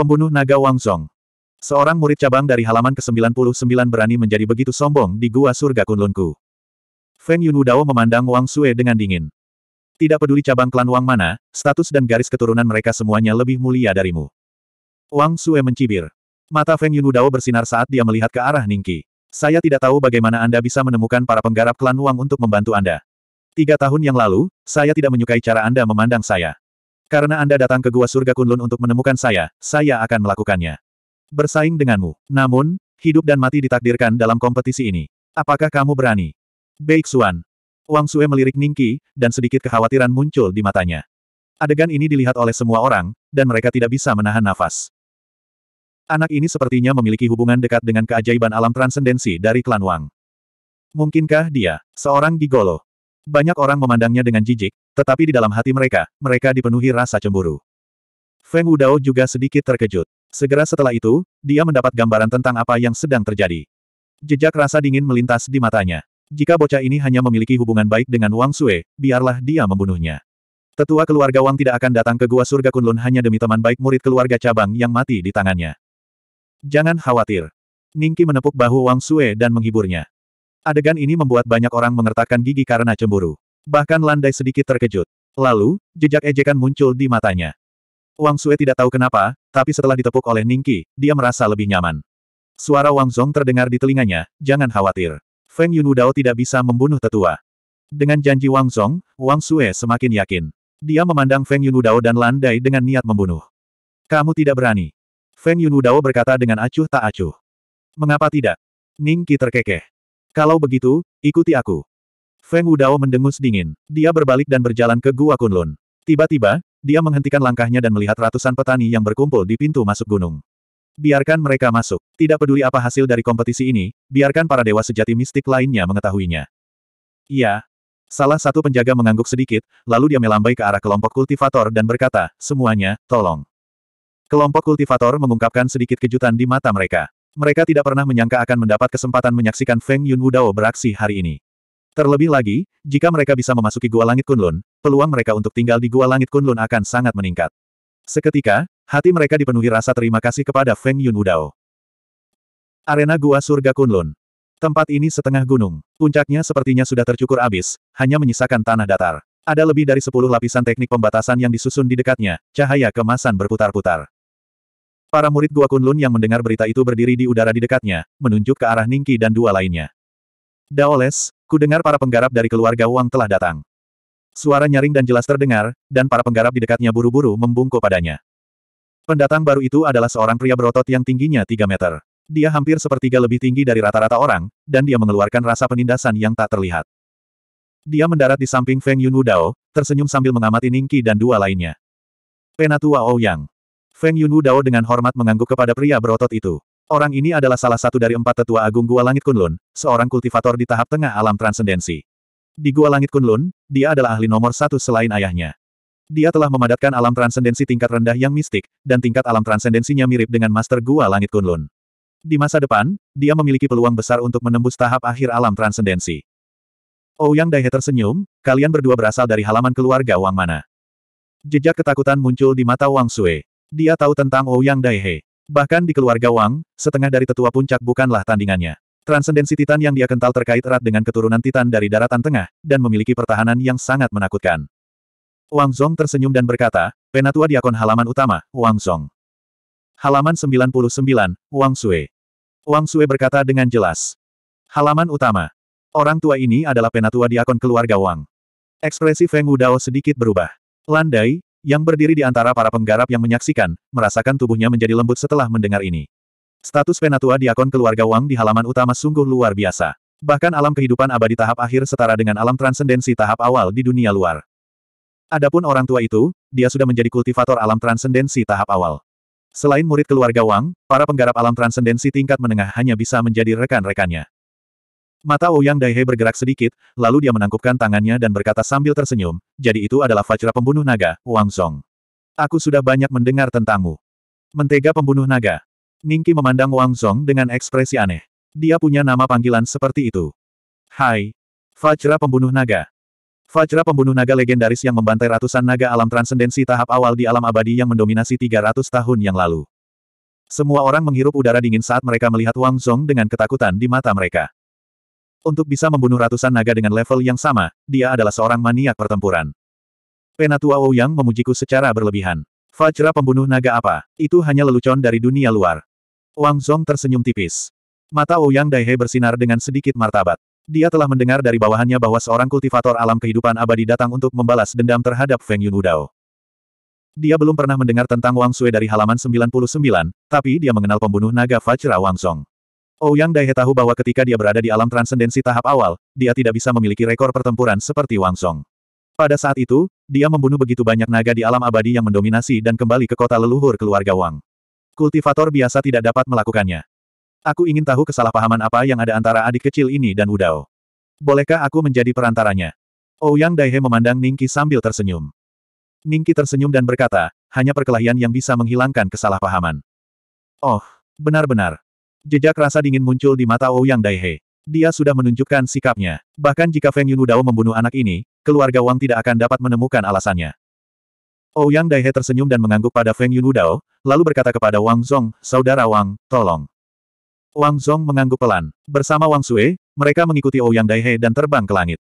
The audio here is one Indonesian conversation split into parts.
Pembunuh naga Wang Zong. Seorang murid cabang dari halaman ke-99 berani menjadi begitu sombong di gua surga Kunlunku. Feng Yunwudao memandang Wang Sue dengan dingin. Tidak peduli cabang klan Wang mana, status dan garis keturunan mereka semuanya lebih mulia darimu. Wang Sue mencibir. Mata Feng Yunwudao bersinar saat dia melihat ke arah Ningki. Saya tidak tahu bagaimana Anda bisa menemukan para penggarap klan Wang untuk membantu Anda. Tiga tahun yang lalu, saya tidak menyukai cara Anda memandang saya. Karena Anda datang ke Gua Surga Kunlun untuk menemukan saya, saya akan melakukannya. Bersaing denganmu. Namun, hidup dan mati ditakdirkan dalam kompetisi ini. Apakah kamu berani? Baik Xuan, Wang Sue melirik Ningki, dan sedikit kekhawatiran muncul di matanya. Adegan ini dilihat oleh semua orang, dan mereka tidak bisa menahan nafas. Anak ini sepertinya memiliki hubungan dekat dengan keajaiban alam transendensi dari klan Wang. Mungkinkah dia, seorang gigolo? Banyak orang memandangnya dengan jijik, tetapi di dalam hati mereka, mereka dipenuhi rasa cemburu. Feng Wudao juga sedikit terkejut. Segera setelah itu, dia mendapat gambaran tentang apa yang sedang terjadi. Jejak rasa dingin melintas di matanya. Jika bocah ini hanya memiliki hubungan baik dengan Wang Sue, biarlah dia membunuhnya. Tetua keluarga Wang tidak akan datang ke Gua Surga Kunlun hanya demi teman baik murid keluarga cabang yang mati di tangannya. Jangan khawatir. Ningki menepuk bahu Wang Sue dan menghiburnya. Adegan ini membuat banyak orang mengertakkan gigi karena cemburu. Bahkan landai sedikit terkejut. Lalu, jejak ejekan muncul di matanya. Wang Sue tidak tahu kenapa, tapi setelah ditepuk oleh Ningki, dia merasa lebih nyaman. Suara Wang Zong terdengar di telinganya, jangan khawatir. Feng Yunudao tidak bisa membunuh tetua. Dengan janji Wang Zong, Wang Sue semakin yakin. Dia memandang Feng Yunudao dan landai dengan niat membunuh. Kamu tidak berani. Feng Yunudao berkata dengan acuh tak acuh. Mengapa tidak? Ningki terkekeh. Kalau begitu, ikuti aku. Feng Wudao mendengus dingin. Dia berbalik dan berjalan ke Gua Kunlun. Tiba-tiba, dia menghentikan langkahnya dan melihat ratusan petani yang berkumpul di pintu masuk gunung. Biarkan mereka masuk. Tidak peduli apa hasil dari kompetisi ini, biarkan para dewa sejati mistik lainnya mengetahuinya. Iya. Salah satu penjaga mengangguk sedikit, lalu dia melambai ke arah kelompok kultivator dan berkata, semuanya, tolong. Kelompok kultivator mengungkapkan sedikit kejutan di mata mereka. Mereka tidak pernah menyangka akan mendapat kesempatan menyaksikan Feng Yun Wudao beraksi hari ini. Terlebih lagi, jika mereka bisa memasuki Gua Langit Kunlun, peluang mereka untuk tinggal di Gua Langit Kunlun akan sangat meningkat. Seketika, hati mereka dipenuhi rasa terima kasih kepada Feng Yun Wudao. Arena Gua Surga Kunlun. Tempat ini setengah gunung. Puncaknya sepertinya sudah tercukur abis, hanya menyisakan tanah datar. Ada lebih dari sepuluh lapisan teknik pembatasan yang disusun di dekatnya, cahaya kemasan berputar-putar. Para murid Gua Kunlun yang mendengar berita itu berdiri di udara di dekatnya, menunjuk ke arah Ningki dan dua lainnya. Daoles, Ku dengar para penggarap dari keluarga Wang telah datang. Suara nyaring dan jelas terdengar, dan para penggarap di dekatnya buru-buru membungkuk padanya. Pendatang baru itu adalah seorang pria berotot yang tingginya 3 meter. Dia hampir sepertiga lebih tinggi dari rata-rata orang, dan dia mengeluarkan rasa penindasan yang tak terlihat. Dia mendarat di samping Feng Yun Wudao, tersenyum sambil mengamati Ningqi dan dua lainnya. Penatua Ouyang. Feng Yun Wudao dengan hormat mengangguk kepada pria berotot itu. Orang ini adalah salah satu dari empat tetua agung Gua Langit Kunlun, seorang kultivator di tahap tengah alam transendensi. Di Gua Langit Kunlun, dia adalah ahli nomor satu selain ayahnya. Dia telah memadatkan alam transendensi tingkat rendah yang mistik, dan tingkat alam transendensinya mirip dengan Master Gua Langit Kunlun. Di masa depan, dia memiliki peluang besar untuk menembus tahap akhir alam transendensi. Ouyang oh Daihe tersenyum, kalian berdua berasal dari halaman keluarga Wang Mana. Jejak ketakutan muncul di mata Wang Sue. Dia tahu tentang Ouyang oh Daihe. Bahkan di keluarga Wang, setengah dari tetua puncak bukanlah tandingannya. Transendensi Titan yang dia kental terkait erat dengan keturunan Titan dari daratan tengah, dan memiliki pertahanan yang sangat menakutkan. Wang Zong tersenyum dan berkata, Penatua Diakon halaman utama, Wang Zong. Halaman 99, Wang Sui. Wang Sui berkata dengan jelas. Halaman utama. Orang tua ini adalah penatua diakon keluarga Wang. Ekspresi Feng Wudao sedikit berubah. Landai, yang berdiri di antara para penggarap yang menyaksikan, merasakan tubuhnya menjadi lembut setelah mendengar ini. Status Penatua Diakon keluarga Wang di halaman utama sungguh luar biasa. Bahkan alam kehidupan abadi tahap akhir setara dengan alam transendensi tahap awal di dunia luar. Adapun orang tua itu, dia sudah menjadi kultivator alam transendensi tahap awal. Selain murid keluarga Wang, para penggarap alam transendensi tingkat menengah hanya bisa menjadi rekan-rekannya. Mata Ouyang oh Daihe bergerak sedikit, lalu dia menangkupkan tangannya dan berkata sambil tersenyum, jadi itu adalah Fajra pembunuh naga, Wang Song. Aku sudah banyak mendengar tentangmu. Mentega pembunuh naga. Ningki memandang Wang Song dengan ekspresi aneh. Dia punya nama panggilan seperti itu. Hai. Fajra pembunuh naga. Fajra pembunuh naga legendaris yang membantai ratusan naga alam transendensi tahap awal di alam abadi yang mendominasi 300 tahun yang lalu. Semua orang menghirup udara dingin saat mereka melihat Wang Song dengan ketakutan di mata mereka. Untuk bisa membunuh ratusan naga dengan level yang sama, dia adalah seorang maniak pertempuran. Penatua Ouyang memujiku secara berlebihan. Fajra pembunuh naga apa? Itu hanya lelucon dari dunia luar. Wang Zhong tersenyum tipis. Mata Ouyang Daihe bersinar dengan sedikit martabat. Dia telah mendengar dari bawahannya bahwa seorang kultivator alam kehidupan abadi datang untuk membalas dendam terhadap Feng Yun Udao. Dia belum pernah mendengar tentang Wang Sui dari halaman 99, tapi dia mengenal pembunuh naga Fajra Wang Song. Ouyang Daihe tahu bahwa ketika dia berada di alam transendensi tahap awal, dia tidak bisa memiliki rekor pertempuran seperti Wang Song. Pada saat itu, dia membunuh begitu banyak naga di alam abadi yang mendominasi dan kembali ke kota leluhur keluarga Wang. Kultivator biasa tidak dapat melakukannya. Aku ingin tahu kesalahpahaman apa yang ada antara adik kecil ini dan Udao. Bolehkah aku menjadi perantaranya? Ouyang Daihe memandang Ningki sambil tersenyum. Ningki tersenyum dan berkata, hanya perkelahian yang bisa menghilangkan kesalahpahaman. Oh, benar-benar. Jejak rasa dingin muncul di mata Ouyang Daihe. Dia sudah menunjukkan sikapnya. Bahkan jika Feng Yunudao membunuh anak ini, keluarga Wang tidak akan dapat menemukan alasannya. Ouyang Daihe tersenyum dan mengangguk pada Feng Yunudao, lalu berkata kepada Wang Zong, Saudara Wang, tolong. Wang Zong mengangguk pelan. Bersama Wang Sue, mereka mengikuti Ouyang Daihe dan terbang ke langit.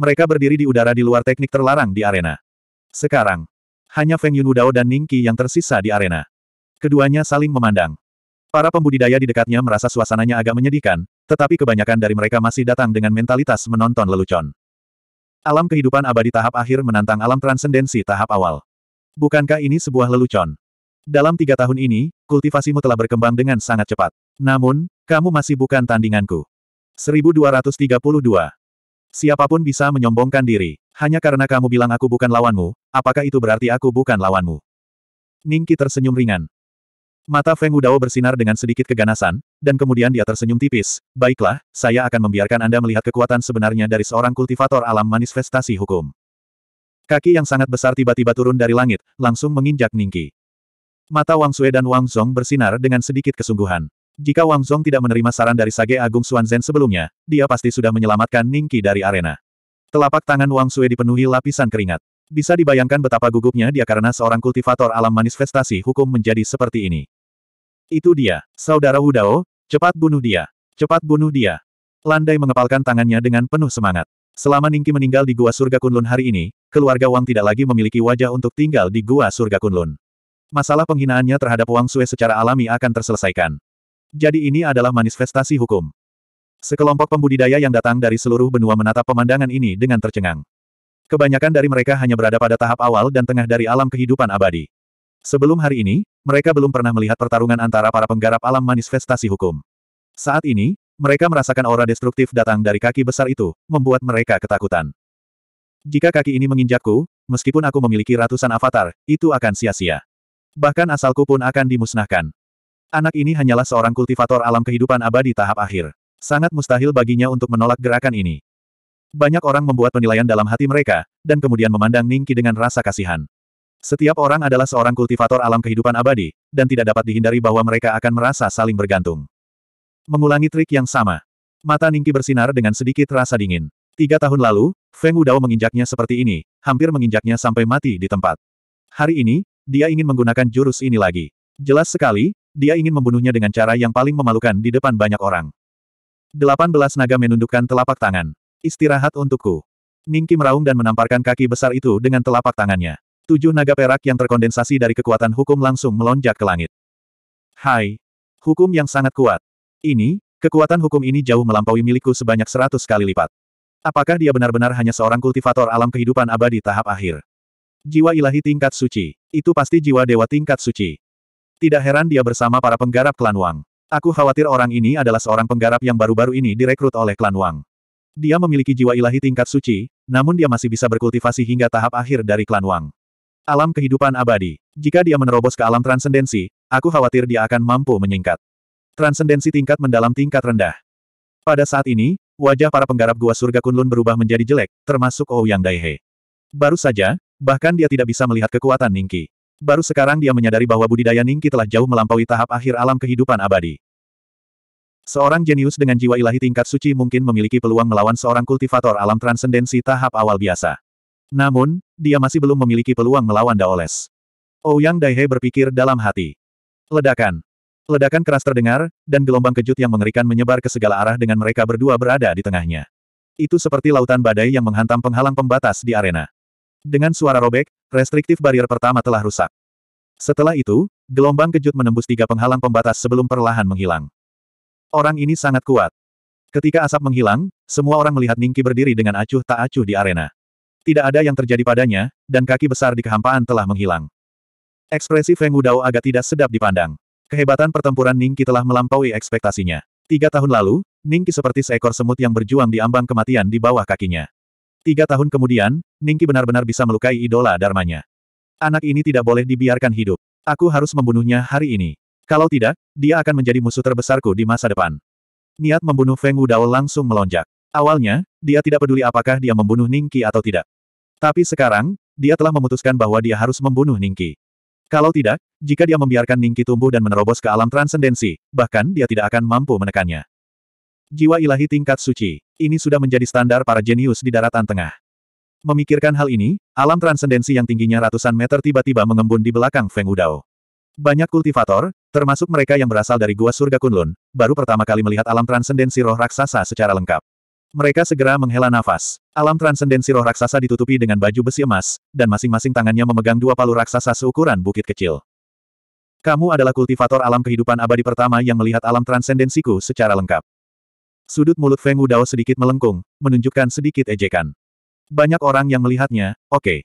Mereka berdiri di udara di luar teknik terlarang di arena. Sekarang, hanya Feng Yunudao dan Ningqi yang tersisa di arena. Keduanya saling memandang. Para pembudidaya di dekatnya merasa suasananya agak menyedihkan, tetapi kebanyakan dari mereka masih datang dengan mentalitas menonton lelucon. Alam kehidupan abadi tahap akhir menantang alam transendensi tahap awal. Bukankah ini sebuah lelucon? Dalam tiga tahun ini, kultivasimu telah berkembang dengan sangat cepat. Namun, kamu masih bukan tandinganku. 1232. Siapapun bisa menyombongkan diri. Hanya karena kamu bilang aku bukan lawanmu, apakah itu berarti aku bukan lawanmu? Ningki tersenyum ringan. Mata Feng Wudao bersinar dengan sedikit keganasan, dan kemudian dia tersenyum tipis. Baiklah, saya akan membiarkan Anda melihat kekuatan sebenarnya dari seorang kultivator alam manifestasi hukum. Kaki yang sangat besar tiba-tiba turun dari langit, langsung menginjak Ningki. Mata Wang Sue dan Wang Zhong bersinar dengan sedikit kesungguhan. Jika Wang Zhong tidak menerima saran dari Sage Agung Xuan Zhen sebelumnya, dia pasti sudah menyelamatkan Ningki dari arena. Telapak tangan Wang Sue dipenuhi lapisan keringat. Bisa dibayangkan betapa gugupnya dia karena seorang kultivator alam manifestasi hukum menjadi seperti ini. Itu dia. Saudara Wudao, cepat bunuh dia. Cepat bunuh dia. Landai mengepalkan tangannya dengan penuh semangat. Selama Ningki meninggal di Gua Surga Kunlun hari ini, keluarga Wang tidak lagi memiliki wajah untuk tinggal di Gua Surga Kunlun. Masalah penghinaannya terhadap Wang Sue secara alami akan terselesaikan. Jadi ini adalah manifestasi hukum. Sekelompok pembudidaya yang datang dari seluruh benua menatap pemandangan ini dengan tercengang. Kebanyakan dari mereka hanya berada pada tahap awal dan tengah dari alam kehidupan abadi. Sebelum hari ini, mereka belum pernah melihat pertarungan antara para penggarap alam manifestasi hukum. Saat ini, mereka merasakan aura destruktif datang dari kaki besar itu, membuat mereka ketakutan. Jika kaki ini menginjakku, meskipun aku memiliki ratusan avatar, itu akan sia-sia. Bahkan asalku pun akan dimusnahkan. Anak ini hanyalah seorang kultivator alam kehidupan abadi tahap akhir. Sangat mustahil baginya untuk menolak gerakan ini. Banyak orang membuat penilaian dalam hati mereka, dan kemudian memandang Ningki dengan rasa kasihan. Setiap orang adalah seorang kultivator alam kehidupan abadi, dan tidak dapat dihindari bahwa mereka akan merasa saling bergantung. Mengulangi trik yang sama. Mata Ningki bersinar dengan sedikit rasa dingin. Tiga tahun lalu, Feng Wudao menginjaknya seperti ini, hampir menginjaknya sampai mati di tempat. Hari ini, dia ingin menggunakan jurus ini lagi. Jelas sekali, dia ingin membunuhnya dengan cara yang paling memalukan di depan banyak orang. 18 naga menundukkan telapak tangan. Istirahat untukku. Ningki meraung dan menamparkan kaki besar itu dengan telapak tangannya. Tujuh naga perak yang terkondensasi dari kekuatan hukum langsung melonjak ke langit. Hai. Hukum yang sangat kuat. Ini, kekuatan hukum ini jauh melampaui milikku sebanyak seratus kali lipat. Apakah dia benar-benar hanya seorang kultivator alam kehidupan abadi tahap akhir? Jiwa ilahi tingkat suci. Itu pasti jiwa dewa tingkat suci. Tidak heran dia bersama para penggarap klan Wang. Aku khawatir orang ini adalah seorang penggarap yang baru-baru ini direkrut oleh klan Wang. Dia memiliki jiwa ilahi tingkat suci, namun dia masih bisa berkultivasi hingga tahap akhir dari klan Wang. Alam kehidupan abadi. Jika dia menerobos ke alam transendensi, aku khawatir dia akan mampu menyingkat. Transendensi tingkat mendalam tingkat rendah. Pada saat ini, wajah para penggarap gua surga Kunlun berubah menjadi jelek, termasuk Ouyang Daihe. Baru saja, bahkan dia tidak bisa melihat kekuatan Ningki. Baru sekarang dia menyadari bahwa budidaya Ningki telah jauh melampaui tahap akhir alam kehidupan abadi. Seorang jenius dengan jiwa ilahi tingkat suci mungkin memiliki peluang melawan seorang kultivator alam transendensi tahap awal biasa. Namun, dia masih belum memiliki peluang melawan Daoles. Ouyang oh, Daihe berpikir dalam hati. Ledakan. Ledakan keras terdengar, dan gelombang kejut yang mengerikan menyebar ke segala arah dengan mereka berdua berada di tengahnya. Itu seperti lautan badai yang menghantam penghalang pembatas di arena. Dengan suara robek, restriktif barier pertama telah rusak. Setelah itu, gelombang kejut menembus tiga penghalang pembatas sebelum perlahan menghilang. Orang ini sangat kuat. Ketika asap menghilang, semua orang melihat Ningki berdiri dengan acuh tak acuh di arena. Tidak ada yang terjadi padanya, dan kaki besar di kehampaan telah menghilang. Ekspresi Feng Wudao agak tidak sedap dipandang. Kehebatan pertempuran Ningki telah melampaui ekspektasinya. Tiga tahun lalu, Ningki seperti seekor semut yang berjuang di ambang kematian di bawah kakinya. Tiga tahun kemudian, Ningki benar-benar bisa melukai idola dharmanya. Anak ini tidak boleh dibiarkan hidup. Aku harus membunuhnya hari ini. Kalau tidak, dia akan menjadi musuh terbesarku di masa depan. Niat membunuh Feng Wudao langsung melonjak. Awalnya, dia tidak peduli apakah dia membunuh Ningki atau tidak. Tapi sekarang, dia telah memutuskan bahwa dia harus membunuh Ningki. Kalau tidak, jika dia membiarkan Ningki tumbuh dan menerobos ke alam transendensi, bahkan dia tidak akan mampu menekannya. Jiwa ilahi tingkat suci, ini sudah menjadi standar para jenius di daratan tengah. Memikirkan hal ini, alam transendensi yang tingginya ratusan meter tiba-tiba mengembun di belakang Feng Wudao. Banyak kultivator, Termasuk mereka yang berasal dari gua surga Kunlun, baru pertama kali melihat alam transendensi roh raksasa secara lengkap. Mereka segera menghela nafas. Alam transendensi roh raksasa ditutupi dengan baju besi emas, dan masing-masing tangannya memegang dua palu raksasa seukuran bukit kecil. Kamu adalah kultivator alam kehidupan abadi pertama yang melihat alam transendensiku secara lengkap. Sudut mulut Feng Wudao sedikit melengkung, menunjukkan sedikit ejekan. Banyak orang yang melihatnya, oke. Okay.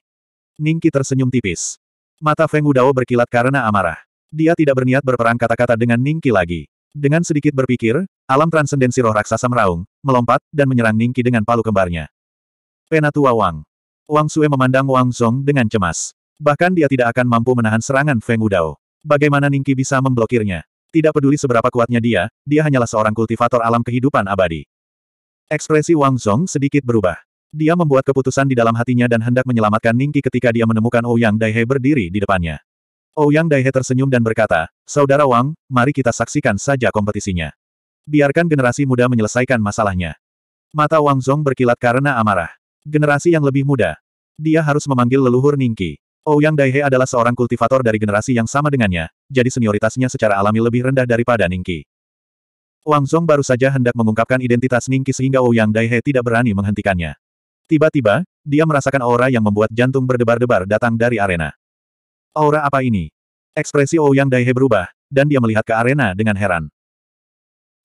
Ningki tersenyum tipis. Mata Feng Wudao berkilat karena amarah. Dia tidak berniat berperang kata-kata dengan Ningki lagi. Dengan sedikit berpikir, alam transendensi roh raksasa meraung, melompat, dan menyerang Ningki dengan palu kembarnya. Penatua Wang. Wang Sue memandang Wang Zong dengan cemas. Bahkan dia tidak akan mampu menahan serangan Feng Udao. Bagaimana Ningki bisa memblokirnya? Tidak peduli seberapa kuatnya dia, dia hanyalah seorang kultivator alam kehidupan abadi. Ekspresi Wang Zong sedikit berubah. Dia membuat keputusan di dalam hatinya dan hendak menyelamatkan Ningki ketika dia menemukan Ouyang oh Daihe berdiri di depannya. Ouyang Daihe tersenyum dan berkata, Saudara Wang, mari kita saksikan saja kompetisinya. Biarkan generasi muda menyelesaikan masalahnya. Mata Wang Zong berkilat karena amarah. Generasi yang lebih muda. Dia harus memanggil leluhur Ningki. Ouyang Daihe adalah seorang kultivator dari generasi yang sama dengannya, jadi senioritasnya secara alami lebih rendah daripada Ningki. Wang Zong baru saja hendak mengungkapkan identitas Ningki sehingga Ouyang Daihe tidak berani menghentikannya. Tiba-tiba, dia merasakan aura yang membuat jantung berdebar-debar datang dari arena. Aura apa ini? Ekspresi Ouyang oh Daihe berubah, dan dia melihat ke arena dengan heran.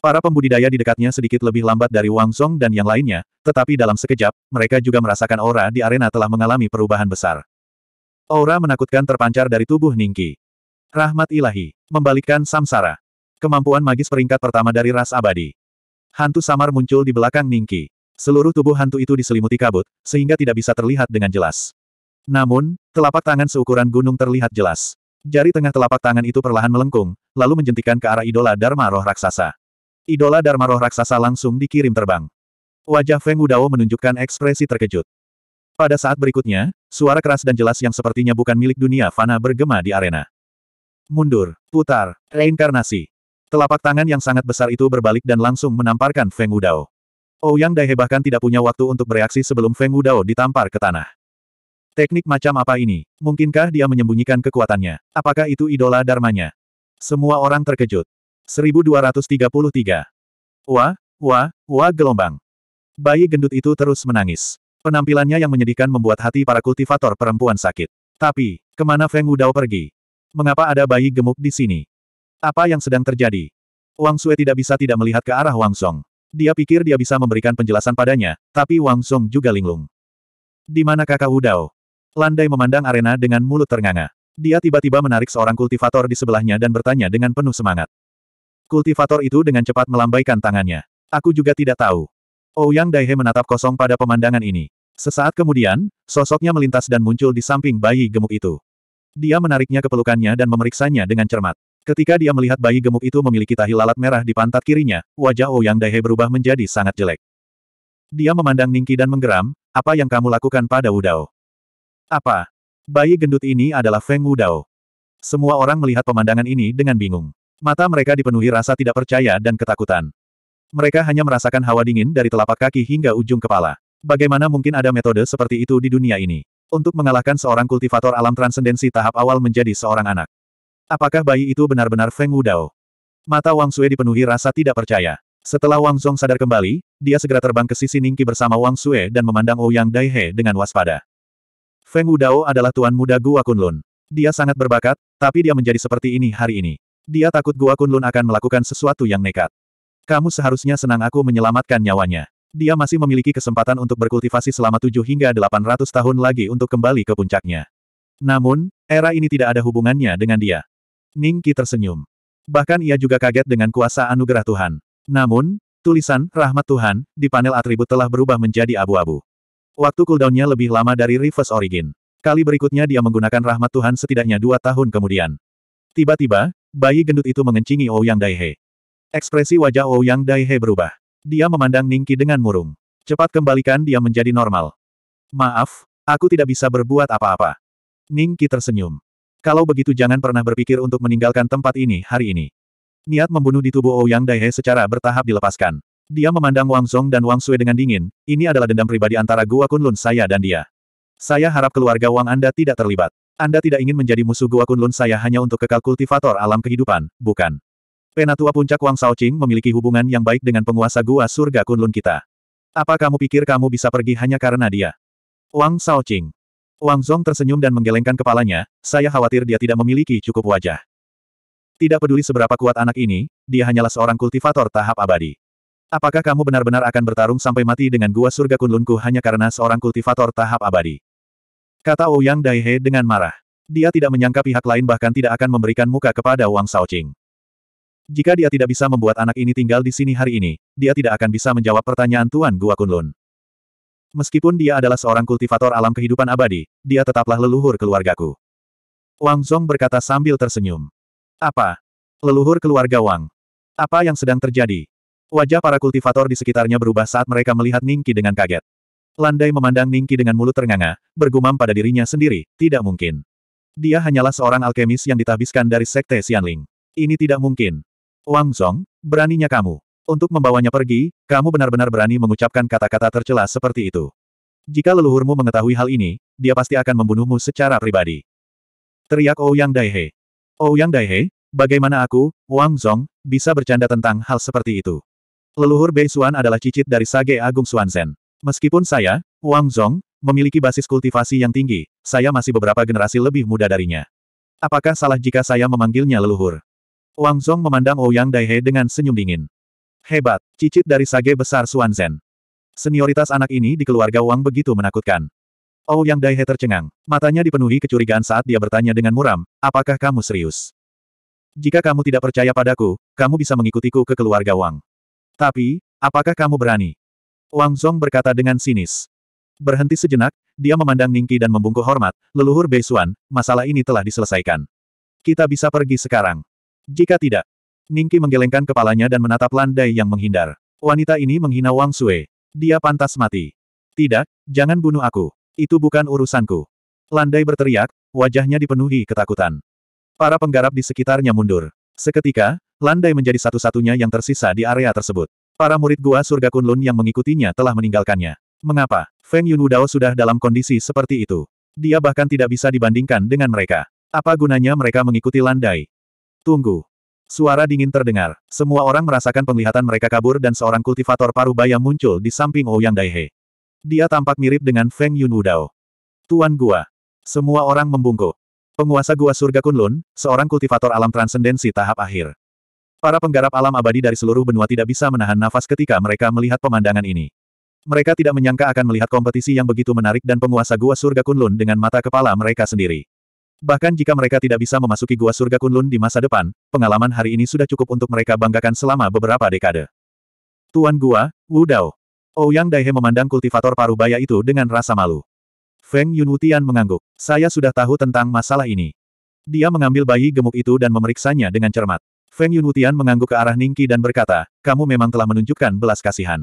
Para pembudidaya di dekatnya sedikit lebih lambat dari Wang Song dan yang lainnya, tetapi dalam sekejap, mereka juga merasakan aura di arena telah mengalami perubahan besar. Aura menakutkan terpancar dari tubuh Ningki. Rahmat ilahi, membalikkan samsara. Kemampuan magis peringkat pertama dari ras abadi. Hantu samar muncul di belakang Ningki. Seluruh tubuh hantu itu diselimuti kabut, sehingga tidak bisa terlihat dengan jelas. Namun, telapak tangan seukuran gunung terlihat jelas. Jari tengah telapak tangan itu perlahan melengkung, lalu menjentikan ke arah idola Dharma roh raksasa. Idola Dharma roh raksasa langsung dikirim terbang. Wajah Feng Udao menunjukkan ekspresi terkejut. Pada saat berikutnya, suara keras dan jelas yang sepertinya bukan milik dunia fana bergema di arena. Mundur, putar, reinkarnasi. Telapak tangan yang sangat besar itu berbalik dan langsung menamparkan Feng Udao. Ouyang Daihe bahkan tidak punya waktu untuk bereaksi sebelum Feng Wudao ditampar ke tanah. Teknik macam apa ini? Mungkinkah dia menyembunyikan kekuatannya? Apakah itu idola dharmanya? Semua orang terkejut. 1233. Wah, wah, wah gelombang. Bayi gendut itu terus menangis. Penampilannya yang menyedihkan membuat hati para kultivator perempuan sakit. Tapi, kemana Feng Wudao pergi? Mengapa ada bayi gemuk di sini? Apa yang sedang terjadi? Wang Sue tidak bisa tidak melihat ke arah Wang Song. Dia pikir dia bisa memberikan penjelasan padanya, tapi Wang Song juga linglung. Di mana kakak Wudao? Landai memandang arena dengan mulut ternganga. Dia tiba-tiba menarik seorang kultivator di sebelahnya dan bertanya dengan penuh semangat. Kultivator itu dengan cepat melambaikan tangannya. Aku juga tidak tahu. Ouyang oh, Daihe menatap kosong pada pemandangan ini. Sesaat kemudian, sosoknya melintas dan muncul di samping bayi gemuk itu. Dia menariknya ke pelukannya dan memeriksanya dengan cermat. Ketika dia melihat bayi gemuk itu memiliki tahi lalat merah di pantat kirinya, wajah Ouyang oh Daihe berubah menjadi sangat jelek. Dia memandang Ningki dan menggeram, apa yang kamu lakukan pada Wudao? Apa? Bayi gendut ini adalah Feng Wudao. Semua orang melihat pemandangan ini dengan bingung. Mata mereka dipenuhi rasa tidak percaya dan ketakutan. Mereka hanya merasakan hawa dingin dari telapak kaki hingga ujung kepala. Bagaimana mungkin ada metode seperti itu di dunia ini? Untuk mengalahkan seorang kultivator alam transendensi tahap awal menjadi seorang anak. Apakah bayi itu benar-benar Feng Wudao? Mata Wang Sue dipenuhi rasa tidak percaya. Setelah Wang Zhong sadar kembali, dia segera terbang ke sisi Ningki bersama Wang Sue dan memandang Ouyang oh Daihe dengan waspada. Feng Wudao adalah tuan muda Gua Kunlun. Dia sangat berbakat, tapi dia menjadi seperti ini hari ini. Dia takut Gua Kunlun akan melakukan sesuatu yang nekat. Kamu seharusnya senang aku menyelamatkan nyawanya. Dia masih memiliki kesempatan untuk berkultivasi selama 7 hingga 800 tahun lagi untuk kembali ke puncaknya. Namun, era ini tidak ada hubungannya dengan dia. Ning Qi tersenyum. Bahkan ia juga kaget dengan kuasa anugerah Tuhan. Namun, tulisan, rahmat Tuhan, di panel atribut telah berubah menjadi abu-abu. Waktu cooldownnya lebih lama dari Reverse Origin. Kali berikutnya dia menggunakan rahmat Tuhan setidaknya dua tahun kemudian. Tiba-tiba, bayi gendut itu mengencingi Ouyang oh Daihe. Ekspresi wajah Ouyang oh Daihe berubah. Dia memandang Ningki dengan murung. Cepat kembalikan dia menjadi normal. Maaf, aku tidak bisa berbuat apa-apa. Ningki tersenyum. Kalau begitu jangan pernah berpikir untuk meninggalkan tempat ini hari ini. Niat membunuh di tubuh Ouyang oh Daihe secara bertahap dilepaskan. Dia memandang Wang Zhong dan Wang Sui dengan dingin, ini adalah dendam pribadi antara Gua Kunlun saya dan dia. Saya harap keluarga Wang Anda tidak terlibat. Anda tidak ingin menjadi musuh Gua Kunlun saya hanya untuk kekal kultivator alam kehidupan, bukan? Penatua puncak Wang Shaoqing memiliki hubungan yang baik dengan penguasa Gua Surga Kunlun kita. Apa kamu pikir kamu bisa pergi hanya karena dia? Wang Shaoqing. Wang Zhong tersenyum dan menggelengkan kepalanya, saya khawatir dia tidak memiliki cukup wajah. Tidak peduli seberapa kuat anak ini, dia hanyalah seorang kultivator tahap abadi. Apakah kamu benar-benar akan bertarung sampai mati dengan gua surga Kunlunku hanya karena seorang kultivator tahap abadi? Kata Ouyang Daihe dengan marah. Dia tidak menyangka pihak lain bahkan tidak akan memberikan muka kepada Wang Shaoqing. Jika dia tidak bisa membuat anak ini tinggal di sini hari ini, dia tidak akan bisa menjawab pertanyaan Tuan Gua Kunlun. Meskipun dia adalah seorang kultivator alam kehidupan abadi, dia tetaplah leluhur keluargaku. Wang Zhong berkata sambil tersenyum. Apa? Leluhur keluarga Wang. Apa yang sedang terjadi? Wajah para kultivator di sekitarnya berubah saat mereka melihat Ningki dengan kaget. Landai memandang Ningki dengan mulut ternganga, bergumam pada dirinya sendiri, tidak mungkin. Dia hanyalah seorang alkemis yang ditahbiskan dari sekte Xianling. Ini tidak mungkin. Wang Zong, beraninya kamu. Untuk membawanya pergi, kamu benar-benar berani mengucapkan kata-kata tercela seperti itu. Jika leluhurmu mengetahui hal ini, dia pasti akan membunuhmu secara pribadi. Teriak Ouyang oh Daihe. Ouyang oh Daihe, bagaimana aku, Wang Zong, bisa bercanda tentang hal seperti itu? Leluhur Bei Xuan adalah cicit dari Sage Agung Xuanzen. Meskipun saya, Wang Zhong, memiliki basis kultivasi yang tinggi, saya masih beberapa generasi lebih muda darinya. Apakah salah jika saya memanggilnya leluhur? Wang Zhong memandang Ouyang Daihe dengan senyum dingin. Hebat, cicit dari Sage besar Xuanzen. Senioritas anak ini di keluarga Wang begitu menakutkan. Ouyang Daihe tercengang. Matanya dipenuhi kecurigaan saat dia bertanya dengan muram, apakah kamu serius? Jika kamu tidak percaya padaku, kamu bisa mengikutiku ke keluarga Wang. Tapi, apakah kamu berani? Wang Zhong berkata dengan sinis. Berhenti sejenak, dia memandang Ningki dan membungkuk hormat, leluhur Bei Xuan, masalah ini telah diselesaikan. Kita bisa pergi sekarang. Jika tidak, Ningki menggelengkan kepalanya dan menatap landai yang menghindar. Wanita ini menghina Wang Sue. Dia pantas mati. Tidak, jangan bunuh aku. Itu bukan urusanku. Landai berteriak, wajahnya dipenuhi ketakutan. Para penggarap di sekitarnya mundur. Seketika, Landai menjadi satu-satunya yang tersisa di area tersebut. Para murid gua surga Kunlun yang mengikutinya telah meninggalkannya. Mengapa? Feng Yunudao sudah dalam kondisi seperti itu. Dia bahkan tidak bisa dibandingkan dengan mereka. Apa gunanya mereka mengikuti landai? Tunggu. Suara dingin terdengar. Semua orang merasakan penglihatan mereka kabur dan seorang kultivator paruh baya muncul di samping Ouyang oh Daihe. Dia tampak mirip dengan Feng Yunudao. Tuan Gua. Semua orang membungkuk. Penguasa Gua Surga Kunlun, seorang kultivator alam transendensi tahap akhir. Para penggarap alam abadi dari seluruh benua tidak bisa menahan nafas ketika mereka melihat pemandangan ini. Mereka tidak menyangka akan melihat kompetisi yang begitu menarik dan penguasa gua surga Kunlun dengan mata kepala mereka sendiri. Bahkan jika mereka tidak bisa memasuki gua surga Kunlun di masa depan, pengalaman hari ini sudah cukup untuk mereka banggakan selama beberapa dekade. Tuan Gua, Wu Dao. Ouyang oh, Daihe memandang kultivator parubaya itu dengan rasa malu. Feng Yunwutian mengangguk. Saya sudah tahu tentang masalah ini. Dia mengambil bayi gemuk itu dan memeriksanya dengan cermat. Feng Yunwutian mengangguk ke arah Ningki dan berkata, kamu memang telah menunjukkan belas kasihan.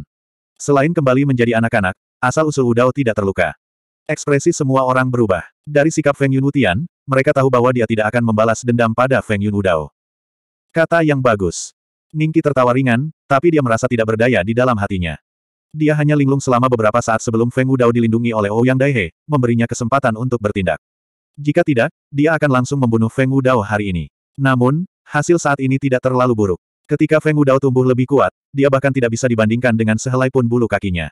Selain kembali menjadi anak-anak, asal-usul Udao tidak terluka. Ekspresi semua orang berubah. Dari sikap Feng Yunwutian, mereka tahu bahwa dia tidak akan membalas dendam pada Feng Yun Udao. Kata yang bagus. Ningki tertawa ringan, tapi dia merasa tidak berdaya di dalam hatinya. Dia hanya linglung selama beberapa saat sebelum Feng Udao dilindungi oleh Ouyang oh Daihe, memberinya kesempatan untuk bertindak. Jika tidak, dia akan langsung membunuh Feng Udao hari ini. Namun, Hasil saat ini tidak terlalu buruk. Ketika Feng Udao tumbuh lebih kuat, dia bahkan tidak bisa dibandingkan dengan sehelai pun bulu kakinya.